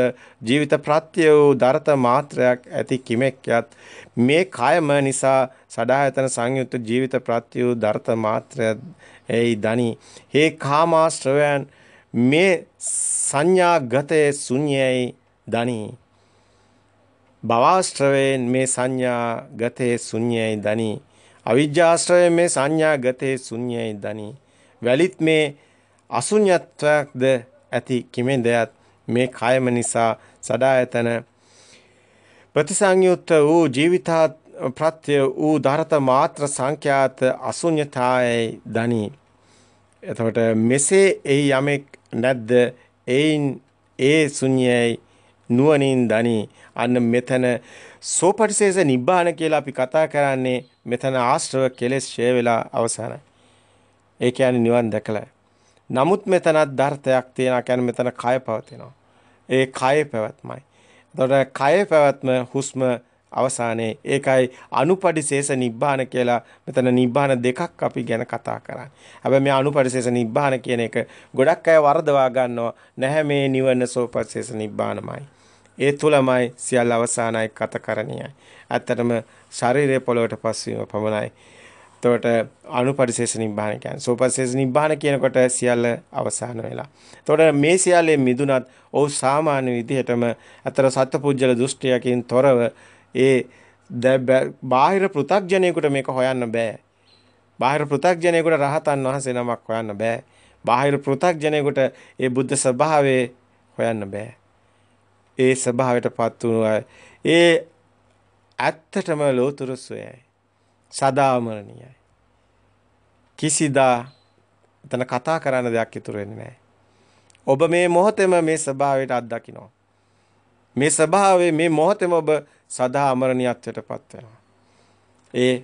ජීවිත ප්‍රත්‍ය වූ දරත මාත්‍රයක් ඇති කිමෙක්යත් මේ කයම නිසා සඩායතන සංයුක්ත ජීවිත ප්‍රත්‍ය වූ දරත මාත්‍රය එයි දනි හේ කාමාශ්‍රවයන් මේ සංඥාගතේ ශුන්‍යයි දනි භවශ්‍රවයෙන් මේ සංඥාගතේ ශුන්‍යයි දනි අවිජ්ජාශ්‍රවයෙන් මේ සංඥාගතේ ශුන්‍යයි දනි වැලිත් මේ අසුඤ්ඤත්වයක්ද ඇති කිමෙන්දයත් මේ කයම නිසා සදායතන ප්‍රතිසංයුක්ත වූ ජීවිතා ප්‍රත්‍ය වූ ධරත මාත්‍ර සංඛ්‍යාත අසුඤ්ඤතායයි දනි. එතකොට මෙසේ එයි යමෙක් නැද්ද? එයින් ඒ ශුන්‍යයි නුවණින් දනි. අන්න මෙතන සෝපටිසේස නිබ්බාන කියලා අපි කතා කරන්නේ මෙතන ආශ්‍රව කෙලෙස් ඡය වෙලා අවසానයි. ඒ කියන්නේ නිවන් දැකලා නමුත් මෙතනත් ධර්තයක් තියෙනවා කියන්නේ මෙතන කය පවතිනවා. ඒ කය පැවැත්මයි. එතකොට කය පැවැත්ම හුස්ම අවසානයේ ඒකයි අනුපටිශේෂ නිබ්බාන කියලා මෙතන නිබ්බාන දෙකක් අපි ගැන කතා කරන්නේ. හැබැයි මේ අනුපටිශේෂ නිබ්බාන කියන එක ගොඩක් අය වරදවා ගන්නවා. නැහැ මේ නිවන සෝපටිශේෂ නිබ්බානමයි. ඒ තුලමයි සියල්ල අවසానයි කතකරණියයි. ඇත්තටම ශරීරය පොළොවට පස්වීම පමණයි. එතකොට අනුපරිශේෂ නිබ්බාන කියන්නේ සෝපරිශේෂ නිබ්බාන කියනකොට සියල්ල අවසන් වෙලා. එතකොට මේ සියල්ලෙන් මිදුනත් ඔව් සාමාන්‍ය විදිහටම අතර සත්පුජ්‍යල දෘෂ්ටියකින් තොරව ඒ බාහිර පෘ탁ජනයෙකුට මේක හොයන්න බෑ. බාහිර පෘ탁ජනයෙකුට රහතන් වහන්සේ නමක් හොයන්න බෑ. බාහිර පෘ탁ජනයෙකුට ඒ බුද්ධ ස්වභාවය හොයන්න බෑ. ඒ ස්වභාවයටපත් වුණා ඒ ඇත්තටම ලෝතුරු සොයයි. සදාමරණියයි. කිසිදා එතන කතා කරන්න දෙයක් ඉතුරු වෙන්නේ නැහැ. ඔබ මේ මොහොතේම මේ ස්වභාවයට අත්දකිනවා. මේ ස්වභාවයේ මේ මොහොතේම ඔබ සදා අමරණියත්වයටපත් වෙනවා. ඒ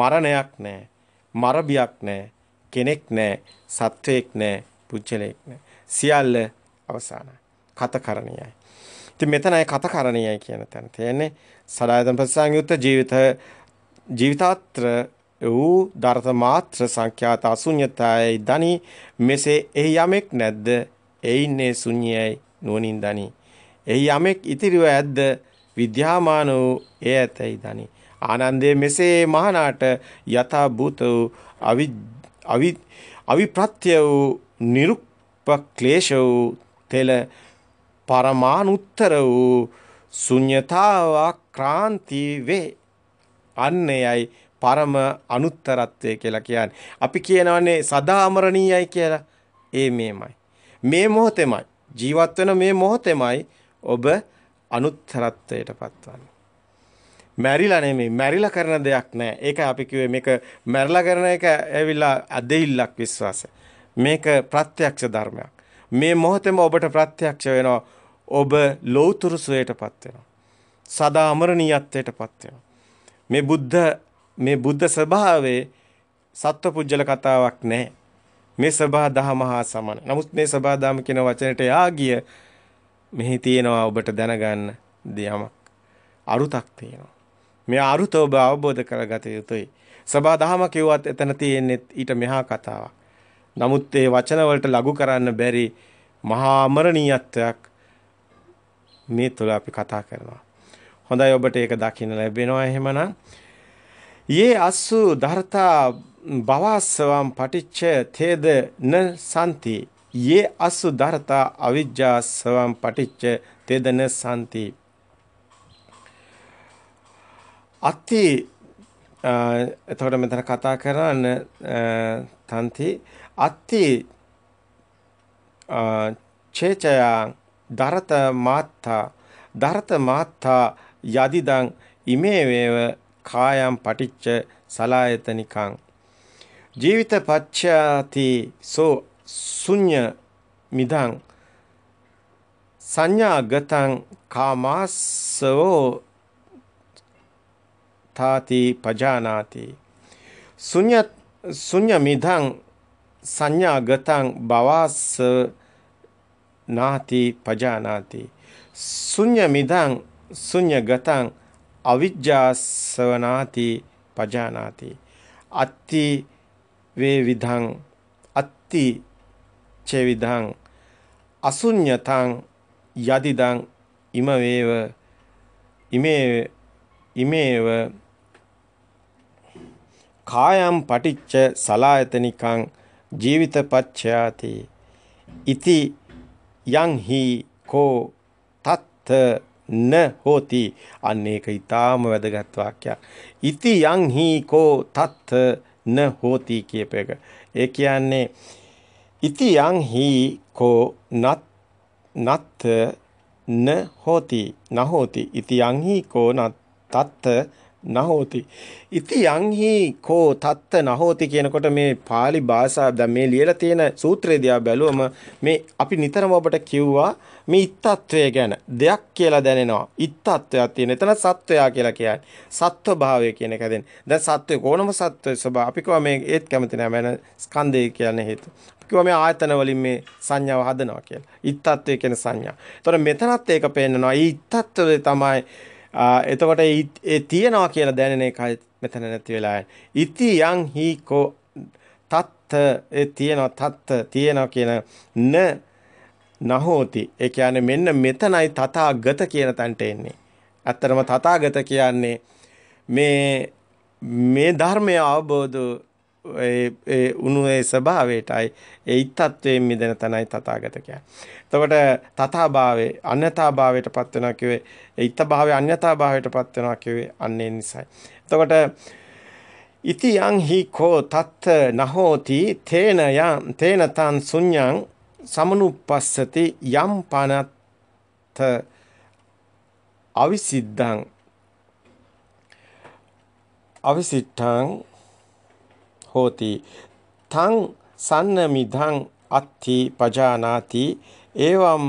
මරණයක් නැහැ. මරබියක් නැහැ. කෙනෙක් නැහැ. සත්වයක් නැහැ. පුජ්‍යලයක් නැහැ. සියල්ල අවසానයි. කතකරණියයි. ඉතින් මෙතනයි කතකරණියයි කියන තැන තියෙන්නේ සදායතන ප්‍රසංයුක්ත ජීවිතය ජීවිතාත්‍ර වූ ධර්ත මාත්‍ර සංඛ්‍යාත අශුන්‍යතයයි දනි මෙසේ එහි යමෙක් නැද්ද එයින්නේ ශුන්‍යයි නුවණින් දනි එහි යමෙක් ඉතිරිව ඇද්ද විද්‍යාමාන වූ ඒ ඇතයි දනි ආනන්දේ මෙසේ මහානාට යථා භූත වූ අවි අවිප්‍රත්‍ය වූ නිරුක්පක්ලේශ වූ තෙල පරමානුත්තර වූ ශුන්‍යතාව ක්‍රාන්ති වේ අන්නේයයි පරම අනුත්තරත්වය කියලා කියන්නේ. අපි කියනවානේ සදාමරණීයයි කියලා. ඒ මේමයි. මේ මොහොතෙමයි ජීවත් වෙන මේ මොහොතෙමයි ඔබ අනුත්තරත්වයට පත්වන්නේ. මැරිලා නෙමෙයි මැරිලා කරන දෙයක් නෑ. ඒක අපි කිව්වේ මේක මැරිලා කරන එක ඇවිල්ලා අදෙILLක් විශ්වාසය. මේක ප්‍රත්‍යක්ෂ ධර්මයක්. මේ මොහොතේම ඔබට ප්‍රත්‍යක්ෂ වෙනවා ඔබ ලෞතුරු සුවයටපත් වෙනවා. සදා අමරණීයත්වයටපත් වෙනවා. මේ බුද්ධ මේ බුද්ධ ස්වභාවයේ සත්ව පුජ්‍යල කතාවක් නැහැ. මේ සබා දහම හා සමාන. නමුත් මේ සබා දහම කියන වචනට යාගිය මෙහි තියෙනවා ඔබට දැනගන්න දෙයක්. අරුතක් තියෙනවා. මේ අරුත ඔබ අවබෝධ කරගත යුතුයි. සබා දහම කිව්වත් එතන තියෙන්නේ ඊට මෙහා කතාවක්. නමුත් ඒ වචන වලට ලඝු කරන්න බැරි මහා අමරණීයත්වයක් මේ තුල අපි කතා කරනවා. හොඳයි ඔබට ඒක දකින්න ලැබෙනවා එහෙමනම්. යේ අස්සු ධර්තා භවස්සවම් පටිච්ච තේද න සම්ති යේ අස්සු ධර්තා අවිජ්ජාස්සවම් පටිච්ච තේද න සම්ති අත්ති එතකොට මෙතන කතා කරන තන්ති අත්ති චේචයා ධරත මාත්තා ධරත මාත්තා යදිදං ඉමේ වේව කායම් පටිච්ච සලායතනිකං ජීවිත පච්ඡාති සෝ ශුඤ්ඤ මිදං සංඥාගතං කාමස්සෝ තාති පජානාති ශුඤ්ඤ ශුඤ්ඤ මිදං සංඥාගතං බවස්ස නාති පජානාති ශුඤ්ඤ මිදං ශුඤ්ඤගතං අවිජ්ජාසවනාති පජානාති අත්ති වේ විධං අත්ති චේ විධං අසුඤ්ඤතං යදිදං ඉමවේව ඉමේ ඉමේව කායම් පටිච්ච සලායතනිකං ජීවිත පච්චයාති ඉති යං හි කෝ තත්ත න හෝති අන්න ඒක ඊටාම වැදගත් වාක්‍යයක් ඉති යං හි කෝ තත් න හෝති කියප එක ඒ කියන්නේ ඉති යං හි කෝ නත් නත් න හෝති නහෝති ඉති යං හි කෝ නත් තත් නහෝති. ඉති යංහි කෝ තත්ත නහෝති කියනකොට මේ pāli භාෂාව දැන් මේ ලියලා තියෙන සූත්‍රය දිහා බැලුවම මේ අපි නිතරම ඔබට කිව්වා මේ ඉත්තත්වය ගැන දෙයක් කියලා දැනෙනවා. ඉත්තත්වයක් තියෙන. එතන සත්වයා කියලා කියන්නේ. සත්ව භාවය කියන එක දැන්. දැන් සත්වය කොනම සත්ව ස්වභාව. අපි කිව්වා මේ ඒත් කැමති නෑ මම ස්කන්ධය කියන්නේ හේතු. කිව්වා මේ ආයතන වලින් මේ සංඥාව හදනවා කියලා. ඉත්තත්වය කියන සංඥා. ඒතොර මෙතනත් ඒක පෙන්නනවා. ඊ ඉත්තත්වය තමයි එතකොට ඒ තියනවා කියලා දැනෙන එකයි මෙතන නැති වෙලා යන්නේ. ඉති යං හි කෝ තත් ඒ තියනවා තත් තියනවා කියන න නහෝති. ඒ කියන්නේ මෙන්න මෙතනයි තථාගත කියන තැනට එන්නේ. ඇත්තටම තථාගත කියන්නේ මේ මේ ධර්මය අවබෝධ ඒ ඒ උණුවේ ස්වභාවයටයි ඒ ඊත්ත්වයෙන් මිදෙන තනයි තථාගත කියන්නේ. එතකොට තථාභාවේ අන්‍යතාභාවයටපත් වෙනවා කියවේ ඊත්ත්භාවේ අන්‍යතාභාවයටපත් වෙනවා කියවේ අන්නේ නිසයි. එතකොට ඉති යං හි කෝ තත් නහෝති තේන යං තේන තං ශුඤ්ඤං සමනුපස්සති යම් පනත් අවිසිද්ධං අවිසිට්ඨං හෝති තං සන්නමිධං අත්ති පජානාති එවම්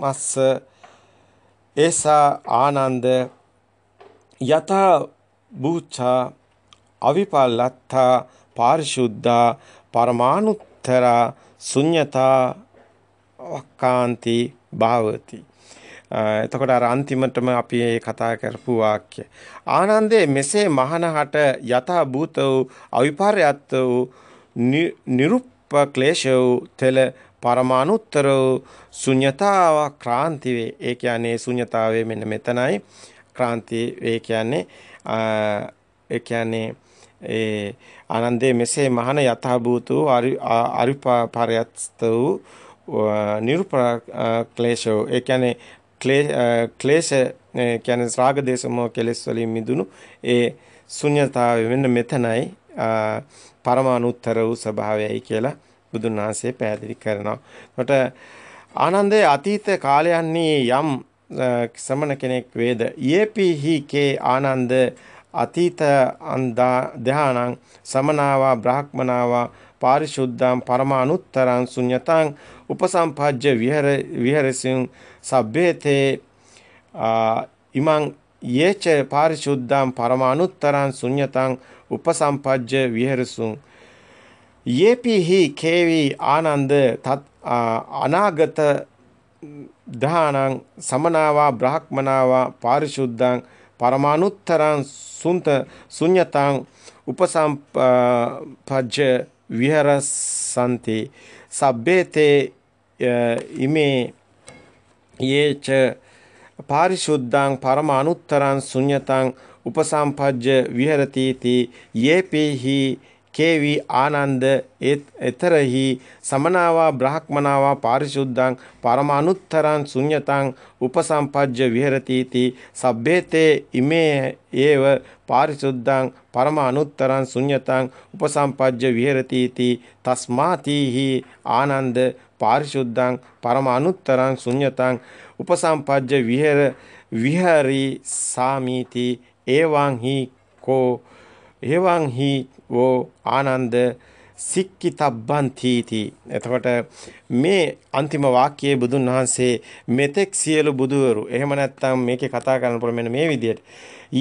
මස්ස ඒසා ආනන්ද යතා බූචා අවිපල්ලත්තා පාරිශුද්ධා පරමානුත්තර ශුඤ්‍යතා වක්කාන්ති භාවති එතකොට අර අන්තිමටම අපි මේ කතා කරපු වාක්‍ය. ආනන්දේ මෙසේ මහනහට යථා භූත වූ අවිපර්යත් වූ නිරුප්ප ක්ලේශ වූ තෙල පරමානුත්තර වූ ශුන්‍යතාව ක්‍රාන්ති වේ. ඒ කියන්නේ ශුන්‍යතාවයේ මෙන්න මෙතනයි ක්‍රාන්ති වේ කියන්නේ ඒ කියන්නේ ඒ ආනන්දේ මෙසේ මහන යථා භූතෝ අරිපාරයත් වූ නිර්පක්ලේශෝ ඒ කියන්නේ ක්ලේශ කියන්නේ රාග දේශ මොහ කෙලෙස් වලින් මිදුණු ඒ ශුන්‍යතාවය මෙන්න මෙතනයි පරමානුත්තර වූ ස්වභාවයයි කියලා බුදුන් වහන්සේ පැහැදිලි කරනවා. එතකොට ආනන්දේ අතීත කාලයන්හි යම් සමන කෙනෙක් වේද යේපිහි කේ ආනන්ද අතීත අන්දා ධානං සමනාවා බ්‍රහ්මනාවා පාරිශුද්ධං පරමානුත්තරං ශුඤ්‍යතං උපසම්පජ්ජ විහෙර විහෙරසින් සබ්බේතේ ඉමං යේච පාරිශුද්ධං පරමානුත්තරං ශුඤ්‍යතං උපසම්පජ්ජ විහෙරසුං යේපිහි කේවි ආනන්ද තත් අනාගත දානං සමනාවා බ්‍රහ්මනාවා පාරිශුද්ධං පරමානුත්තරං සුන්ත ශුඤ්‍යතං උපසම්පජ්ජ විහරසන්ති සබ්බේතේ ඉමේ යේච පාරිශුද්ධං පරමානුත්තරං ශුඤ්‍යතං උපසම්පජ්ජ විහෙරති තී යේපේහි කේවි ආනන්ද එතරහි සමනාවා බ්‍රහ්මනාවා පාරිශුද්ධං පරමානුත්තරං ශුඤ්‍යතං උපසම්පජ්ජ විහෙරතිති සබ්බේතේ ඉමේ ඒව පාරිශුද්ධං පරමානුත්තරං ශුඤ්‍යතං උපසම්පජ්ජ විහෙරතිති තස්මාතිහි ආනන්ද පාරිශුද්ධං පරමානුත්තරං ශුඤ්‍යතං උපසම්පජ්ජ විහෙර විහරි සාමීති එවං හි කෝ එවං හි වෝ ආනන්ද සික්කිතබ්බන් තීති. එතකොට මේ අන්තිම වාක්‍යයේ බුදුන් වහන්සේ මෙතෙක් සියලු බුදවරු එහෙම නැත්නම් මේකේ කතා කරන්න පුළුවන් මෙන්න මේ විදිහට.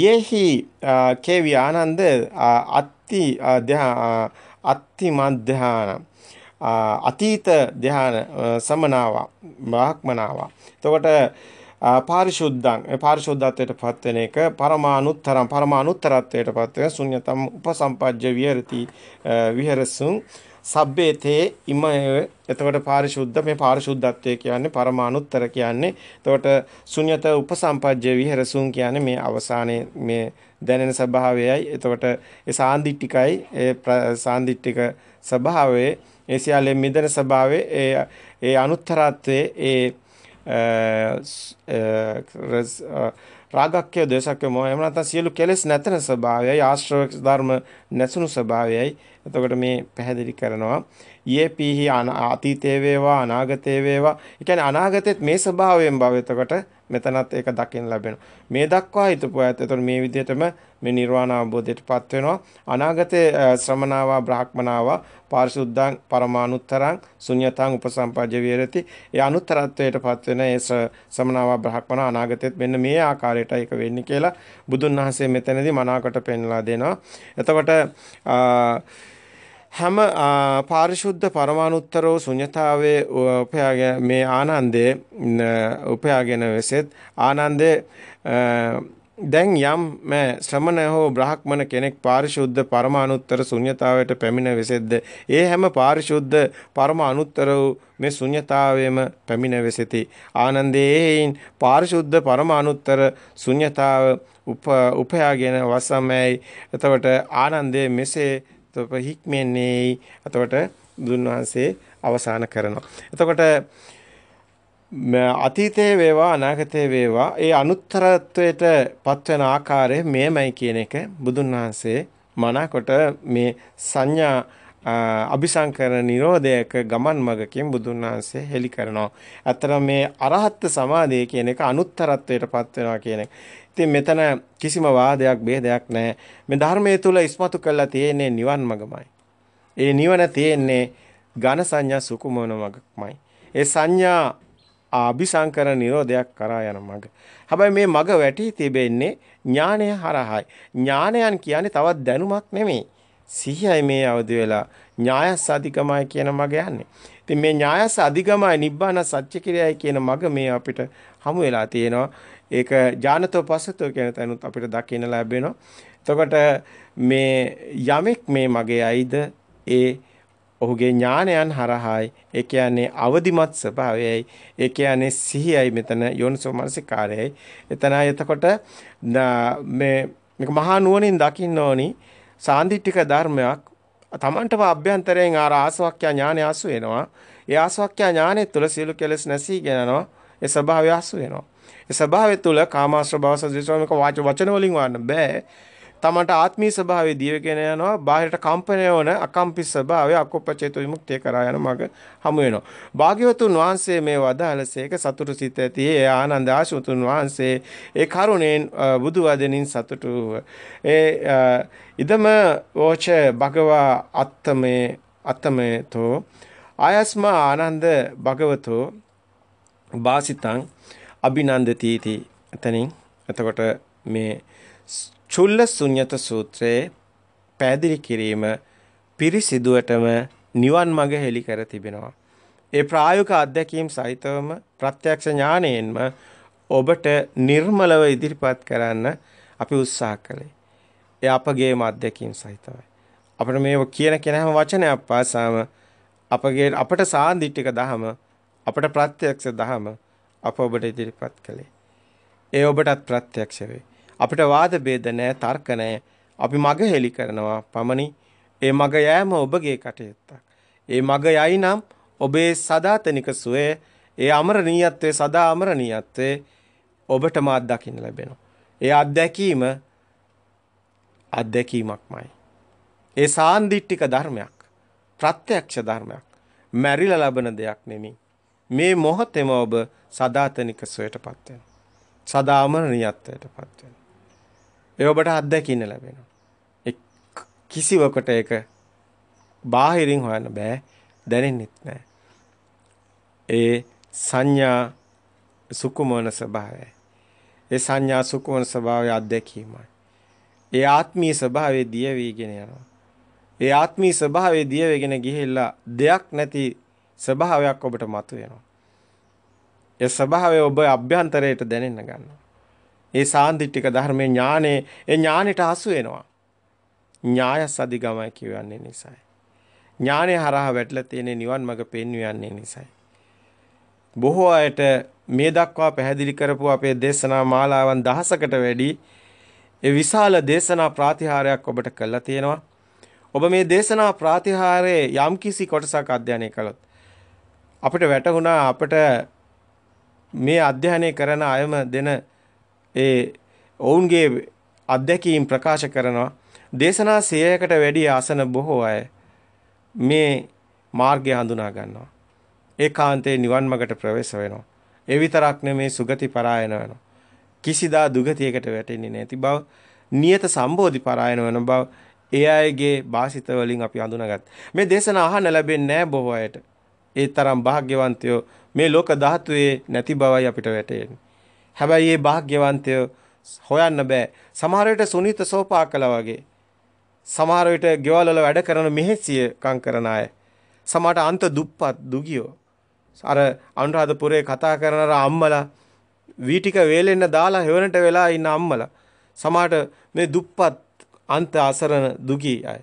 යෙහි කේවි ආනන්ද අත්ති අත්ති මධ්‍යාන අතීත ධ්‍යාන සමනාව බ්‍රාහ්මනාව. එතකොට පාරිශුද්ධං පාරිශුද්ධත්වයට පත් වෙන එක පරමානුත්තරං පරමානුත්තරත්වයට පත් වෙන ශුන්‍යතම් උපසම්පජ්ජ විහෙරති විහෙරසුං සබ්බේතේ ඉම එතකොට පාරිශුද්ධ මේ පාරිශුද්ධත්වය කියන්නේ පරමානුත්තර කියන්නේ එතකොට ශුන්‍යත උපසම්පජ්ජ විහෙරසුන් කියන්නේ මේ අවසානයේ මේ දැනෙන ස්වභාවයයි එතකොට ඒ සාන්දිටිකයි ඒ සාන්දිටික ස්වභාවයේ ඒ සියල්ලේ මිදෙන ස්වභාවයේ ඒ ඒ අනුත්තරත්වයේ ඒ රාගක්‍ය දේශක්‍ය මොහ එහෙම නැත්නම් සියලු කෙලෙස් නැතන ස්වභාවයයි ආශ්‍රව ධර්ම නැසුණු ස්වභාවයයි එතකොට මේ පැහැදිලි කරනවා යේපීහි අතීතේ වේවා අනාගතේ වේවා ඒ කියන්නේ අනාගතෙත් මේ ස්වභාවයෙන් බව එතකොට මෙතනත් ඒක දකින්න ලැබෙනවා. මේ දක්වා හිතපු අයත් එතකොට මේ විදිහටම මේ නිර්වාණ අවබෝධයටපත් වෙනවා. අනාගතයේ ශ්‍රමණාවා බ්‍රාහ්මණාවා පාරිශුද්ධං පරමානුත්තරං ශුන්‍යතං උපසම්පජ්ජ විහෙරති. ඒ අනුත්තරත්වයටපත් වෙන ඒ ශ්‍රමණාවා බ්‍රාහ්මණා අනාගතයේත් මෙන්න මේ ආකාරයට ඒක වෙන්නේ කියලා බුදුන් වහන්සේ මෙතනදී මනාවකට පෙන්ලා දෙනවා. එතකොට හැම පාරිශුද්ධ පරමානුත්තරෝ ශුන්්‍යතාවේ උපයාගෙන මේ ආනන්දේ උපයාගෙන වෙසෙත් ආනන්දේ දැන් යම් මේ ශ්‍රමණ හෝ බ්‍රහ්මණ කෙනෙක් පාරිශුද්ධ පරමානුත්තර ශුන්්‍යතාවයට පැමිණ වෙසෙද්ද ඒ හැම පාරිශුද්ධ පරමානුත්තර මේ ශුන්්‍යතාවයේම පැමිණ වෙසෙති ආනන්දේයින් පාරිශුද්ධ පරමානුත්තර ශුන්්‍යතාව උපයාගෙන වසමයි එතකොට ආනන්දේ මෙසේ තොප හික්මන්නේ එතකොට බුදුන් වහන්සේ අවසන් කරනවා. එතකොට අතීතයේ වේවා අනාගතයේ වේවා ඒ අනුත්තරත්වයට පත්වන ආකාරය මෙයමයි කියන එක බුදුන් වහන්සේ මනකොට මේ සංඥා අபிසංකරණ නිරෝධයක ගමන් මගකින් බුදුන් වහන්සේ හෙළි කරනවා. අතර මේ අරහත් සමාධිය කියන එක අනුත්තරත්වයට පත් වෙනවා කියන එක. ඉතින් මෙතන කිසිම වාදයක් ભેදයක් නැහැ. මේ ධර්මයේ තුල ඉස්මතු කරලා තියෙන්නේ නිවන් මගමයි. ඒ නිවන තියෙන්නේ ඝන සංඥා සුකුමන මගමයි. ඒ සංඥා ආභිසංකර නිරෝධයක් කරා යන මඟ. හැබැයි මේ මඟ වැටි තිබෙන්නේ ඥානය හරහායි. ඥානයන් කියන්නේ තවත් දැනුමක් නෙමෙයි. සිහියයි මේ අවදි වෙලා ඥායස් අධිගමයි කියන මඟ යන්නේ. ඉතින් මේ ඥායස් අධිගමයි නිබ්බාන සත්‍ය කිරයයි කියන මඟ මේ අපිට හමු වෙලා තියෙනවා. ඒක ඥානතෝ පස්සතෝ කියන තැනුත් අපිට දකින්න ලැබෙනවා. එතකොට මේ යමෙක් මේ මගේ අයිද ඒ ඔහුගේ ඥානයන් හරහායි ඒ කියන්නේ අවදිමත් ස්වභාවයයි ඒ කියන්නේ සිහියයි මෙතන යෝනිසෝමනසිකාරයයි එතන එතකොට මේ මේක මහා නුවණින් දකින්න ඕනි සාන්දිටික ධර්මයක් තමන්ටම අභ්‍යන්තරයෙන් ආර ආසවක්ඛ්‍යා ඥානය ආසු වෙනවා. ඒ ආසවක්ඛ්‍යා ඥානය තුළ සියලු කෙලෙස් නැසී යනවා. ඒ ස්වභාවය ආසු වෙනවා. ඒ ස්වභාවය තුළ කාමාශ්‍ර භව සදෘශවමක වාච වචන වලින් වන්න බෑ. තමට ආත්මීය ස්වභාවයේ දීවගෙන යනවා බාහිරට කම්පණය වන අකම්පිත ස්වභාවය අකෝපචේත විමුක්තිය කරා යන මඟ හමු වෙනවා. භාග්‍යවතුන් වහන්සේ මේ වදාළසේක සතුටු සිත ඇති ඒ ආනන්ද ආශුතුන් වහන්සේ ඒ කරුණෙන් බුදු වදනින් සතුටු ඒ ඉදම වෝච භගවා අත්තමේ අත්තමේතෝ ආයස්මා ආනන්ද භගවතෝ වාසිතං අභිනන්දතිති එතනින් එතකොට මේ චුල්ල ශුන්්‍යත සූත්‍රයේ පැහැදිලි කිරීම පිරිසිදුවටම නිවන් මඟ හෙළි කර තිබෙනවා. ඒ ප්‍රායෝගික අධ්‍යක්ීම් සහිතවම ප්‍රත්‍යක්ෂ ඥාණයෙන්ම ඔබට නිර්මලව ඉදිරිපත් කරන්න අපි උත්සාහ කළේ. ඒ අපගේම අධ්‍යක්ීම් සහිතවයි. අපිට මේ කියන කෙන හැම වචනයක් පාසාම අපගේ අපට සාන්දිටික දහම අපට ප්‍රත්‍යක්ෂ දහම අප ඔබට ඉදිරිපත් කළේ. ඒ ඔබටත් ප්‍රත්‍යක්ෂ වේ. අපිට වාද ભેද නැහැ, තර්ක නැහැ. අපි මග හෙලි කරනවා පමණි. ඒ මග යෑම ඔබගේ කටයුත්තක්. ඒ මග යයි නම් ඔබේ සදාතනික සුවේ, ඒ අමරණීයත්වයේ සදා අමරණීයත්වයේ ඔබට මාත් දකින්න ලැබෙනවා. ඒ අත්දැකීම අත්දැකීමක්මයි. ඒ සාන්දිට්ඨික ධර්මයක්. ප්‍රත්‍යක්ෂ ධර්මයක්. මැරිලා ලබන දෙයක් නෙමෙයි. මේ මොහොතේම ඔබ සදාතනික සුවයටපත් වෙනවා. සදාමරණීයත්වයටපත් වෙනවා. ඒ ඔබට අත්දැකින්න ලැබෙනවා. කිසිවකට ඒක බාහිරින් හොයන්න බෑ දැනෙන්නෙත් නෑ. ඒ සංඥා සුකුමන ස්වභාවය. ඒ සංඥා සුකුමන ස්වභාවය අත්දැකීමයි. ඒ ආත්මීය ස්වභාවයේ දිය වීගෙන යනවා. ඒ ආත්මීය ස්වභාවයේ දිය වෙගෙන ගිහිල්ලා දෙයක් නැති ස්වභාවයක් ඔබට මතුවෙනවා. ඒ ස්වභාවය ඔබ අභ්‍යන්තරයට දැනෙන්න ගන්නවා. ඒ සාන්දිටික ධර්මයේ ඥානේ ඒ ඥානෙට හසු වෙනවා. ඥායස් අධිගමයි කියවන්නේ නිසායි. ඥානේ හරහා වැටලා තියෙන නිවන් මඟ පෙන්වන්නේ නිසායි. බොහෝ අයට මේ දක්වා පැහැදිලි කරපු අපේ දේශනා මාලාවන් දහසකට වැඩි ඒ විශාල දේශනා ප්‍රාතිහාරයක් ඔබට කළා තියෙනවා. ඔබ මේ දේශනා ප්‍රාතිහාරයේ යම්කිසි කොටසක් අධ්‍යයනය කළොත් අපිට වැටහුණා අපිට මේ අධ්‍යයනය කරන අයම දෙන ඒ ඔවුන්ගේ අත්දැකීම් ප්‍රකාශ කරනවා දේශනා 100කට වැඩි ආසන බොහෝ අය මේ මාර්ගය හඳුනා ගන්නවා ඒකාන්තේ නිවන් මගට ප්‍රවේශ වෙනවා ඒ විතරක් නෙමේ සුගති පරායන වෙනවා කිසිදා දුගතියකට වැටෙන්නේ නැති බව නියත සම්බෝධි පරායන වෙන බව ඒ අයගේ භාෂිත වලින් අපි හඳුනාගත් මේ දේශන අහන්න ලැබෙන්නේ නැහැ බොහෝ අයට ඒ තරම් වාග්යවන්තයෝ මේ ලෝක ධාතුවේ නැති බවයි අපිට වැටහෙන්නේ. හැබැයි මේ වාග්යවන්තය හොයන්න බෑ. සමහර විට සුනිත සෝපාකලා වගේ සමහර විට ගෙවල් වල වැඩ කරන මෙහෙසියකම් කරන අය. සමහරට අන්ත දුප්පත් දුගියෝ. අර අනුරාධපුරේ කතා කරන අර අම්මලා වීටික වේලෙන්න දාලා හෙවණට වෙලා ඉන්න අම්මලා. සමහරට මේ දුප්පත් අන්ත අසරණ දුගී අය.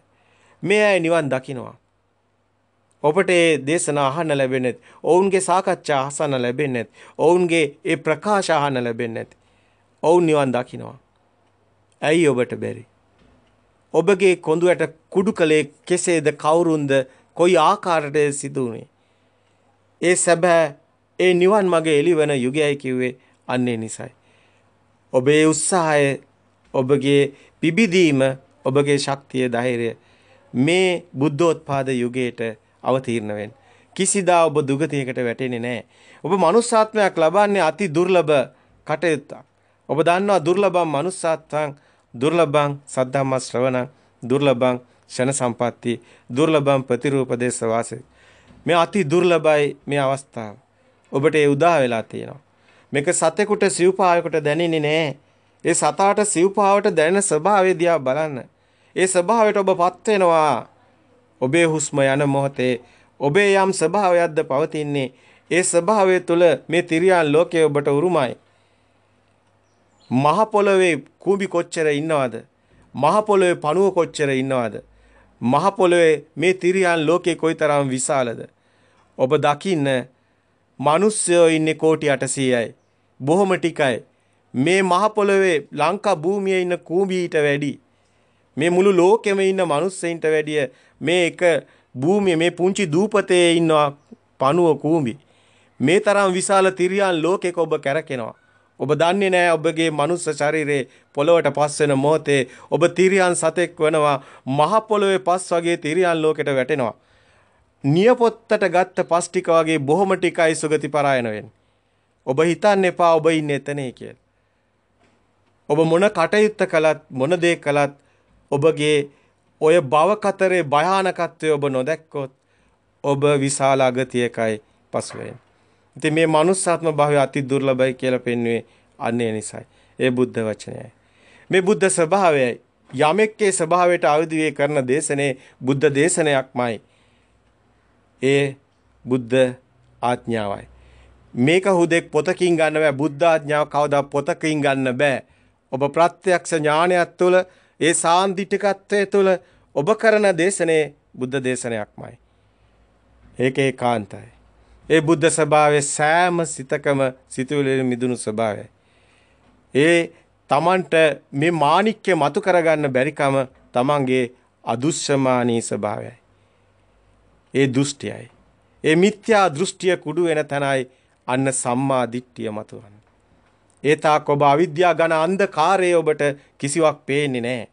මේ අය නිවන් දකිනවා. ඔබට ඒ දේශනා අහන්න ලැබෙන්නේ ඔවුන්ගේ සාකච්ඡා අහසන්න ලැබෙන්නේ ඔවුන්ගේ ඒ ප්‍රකාශ අහන්න ලැබෙන්නේ ඔවුන් නිවන් දකින්නවා. ඇයි ඔබට බැරි? ඔබගේ කොඳුයට කුඩු කලේ කෙසේද කවුරුන්ද කොයි ආකාරයටද සිදුුනේ? ඒ සැබෑ ඒ නිවන් මගේ එළිවන යුගයයි කිව්වේ අන්නේ නිසයි. ඔබේ උත්සාහය, ඔබගේ පිබිදීම, ඔබගේ ශක්තිය, ධෛර්යය මේ බුද්ධෝත්පාද යුගයට අවතීර්ණ වෙන්න. කිසිදා ඔබ දුගතියකට වැටෙන්නේ නැහැ. ඔබ මනුස්සාත්මයක් ලබන්නේ අති දුර්ලභ කටයුත්තක්. ඔබ දන්නවා දුර්ලභම් මනුස්සාත්වං දුර්ලභං සද්ධම්ම ශ්‍රවණං දුර්ලභං ෂණ සම්පatti දුර්ලභං ප්‍රතිරූප දේශ වාසය. මේ අති දුර්ලභයි මේ අවස්ථාව. ඔබට ඒ උදා වෙලා තියෙනවා. මේක සතෙකුට සිව්පාවයකට දැනෙන්නේ නැහැ. ඒ සතාට සිව්පාවට දැනෙන ස්වභාවය දිහා බලන්න. ඒ ස්වභාවයට ඔබපත් වෙනවා. ඔබේ හුස්ම යන මොහොතේ ඔබේ යම් ස්වභාවයක්ද පවතින්නේ ඒ ස්වභාවය තුළ මේ තිරියන් ලෝකයේ ඔබට උරුමයි. මහ පොළවේ කුඹි කොච්චර ඉන්නවද? මහ පොළවේ පණුව කොච්චර ඉන්නවද? මහ පොළවේ මේ තිරියන් ලෝකේ කොයිතරම් විශාලද? ඔබ දකින්න මිනිස්සයෝ ඉන්නේ කෝටි 800යි. බොහොම ටිකයි. මේ මහ පොළවේ ලංකා භූමියේ ඉන්න කුඹීට වැඩි. මේ මුළු ලෝකෙම ඉන්න මිනිස්සෙන්ට වැඩිය මේ එක භූමිය මේ පුංචි දූපතේ ඉන්නවා පණුව කූඹි. මේ තරම් විශාල තිරියන් ලෝකෙක ඔබ කැරකෙනවා. ඔබ දන්නේ නෑ ඔබගේ මනුස්ස ශරීරේ පොළොවට පස් වෙන මොහොතේ ඔබ තිරියන් සතෙක් වෙනවා. මහ පොළොවේ පස් වගේ තිරියන් ලෝකෙට වැටෙනවා. නියපොත්තට ගත්ත පස් ටික වගේ බොහොම ටිකයි සුගති පරායන වෙන්නේ. ඔබ හිතන්න එපා ඔබ ඉන්නේ එතනේ කියලා. ඔබ මොන කටයුත්ත කළත් මොන දේ කළත් ඔබගේ ඔය භව කතරේ භයානකත්වය ඔබ නොදැක්කොත් ඔබ විශාල අගතියකයි පසු වෙන්නේ. ඉතින් මේ manussාත්ම භාවය අති දුර්ලභයි කියලා පෙන්වුවේ අන්නේ නිසයි. ඒ බුද්ධ වචනයයි. මේ බුද්ධ ස්වභාවයයි යමෙක්ගේ ස්වභාවයට අවදි කරන දේශනේ බුද්ධ දේශනයක්මයි. ඒ බුද්ධ ආඥාවයි. මේක හුදෙක් පොතකින් ගන්න බෑ බුද්ධ ආඥාව කවදා පොතකින් ගන්න බෑ. ඔබ ප්‍රත්‍යක්ෂ ඥානයත් තුළ ඒ සාන්දිටිකත්වය තුළ ඔබ කරන දේශනේ බුද්ධ දේශනයක්මයි. ඒක ඒකාන්තයි. ඒ බුද්ධ ස්වභාවයේ සෑම සිතකම සිතුවිලි මිදුණු ස්වභාවයයි. ඒ තමන්ට මේ මාණික්‍ය මතු කරගන්න බැරිකම තමන්ගේ අදුස්සමානී ස්වභාවයයි. ඒ දෘෂ්ටියයි. ඒ මිත්‍යා දෘෂ්ටිය කුඩු වෙන තැනයි අන්න සම්මා දිට්ඨිය මතුවන්නේ. ඒ තාක් ඔබ අවිද්‍යාව ඝන අන්ධකාරයේ ඔබට කිසිවක් පේන්නේ නැහැ.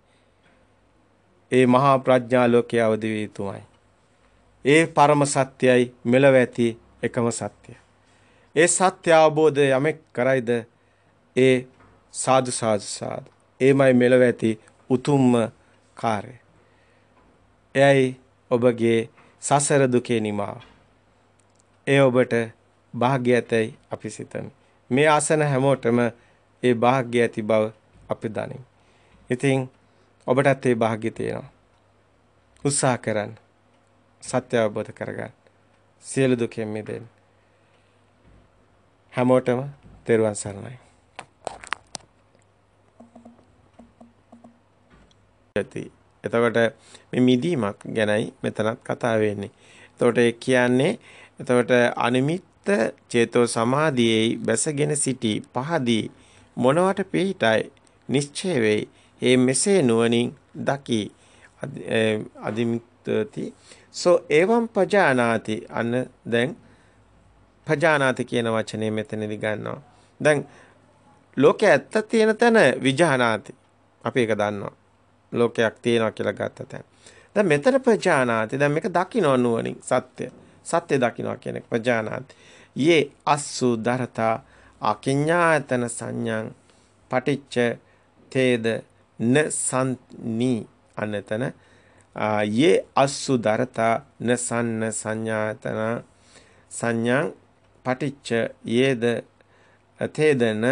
ඒ මහා ප්‍රඥා ලෝකයේ අවදි වී තුමයි. ඒ පරම සත්‍යයි මෙලව ඇති එකම සත්‍යය. ඒ සත්‍ය අවබෝධය යමෙක් කරයිද ඒ සාදු සාදු සාදු. ඒමයි මෙලව ඇති උතුම්ම කාර්ය. එයයි ඔබගේ සසර දුකේ නිමාව. ඒ ඔබට වාග්ය ඇතයි අපි සිතමි. මේ ආසන හැමෝටම ඒ වාග්ය ඇති බව අපි දනිමු. ඉතින් ඔබටත් ඒ වාග්ය තියෙනවා. උත්සාහ කරන්න. සත්‍ය අවබෝධ කරගන්න. සියලු දුකෙන් මිදෙන්න. හැමෝටම තෙරුවන් සරණයි. ඇති. එතකොට මේ මිදීමක් ගැනයි මෙතනත් කතා වෙන්නේ. එතකොට ඒ කියන්නේ එතකොට අනිමිත්ත චේතෝ සමාධියේ බැසගෙන සිටි පහදී මොනවට පිහිටයි නිශ්චය වෙයි ඒ මෙසේ නුවණින් දකි අදිමිත්තති සෝ එවම් පජානාති අන්න දැන් පජානාති කියන වචනේ මෙතනදී ගන්නවා. දැන් ලෝකයේ ඇත්ත තියෙන තැන විජානාති. අපි ඒක දන්නවා. ලෝකයක් තියෙනවා කියලා ගත්ත තැන. දැන් මෙතන පජානාති. දැන් මේක දකින්න නුවණින් සත්‍ය. සත්‍ය දකින්න කියන එක පජානාති. යේ අස්සු දරතා අකිඤ්ඤායතන සංඥං පටිච්ච තේද න සන්නි අනතන යේ අස්සු දරතා න සන්න සංඥාතන සංඥං පටිච්ච යේද තේදන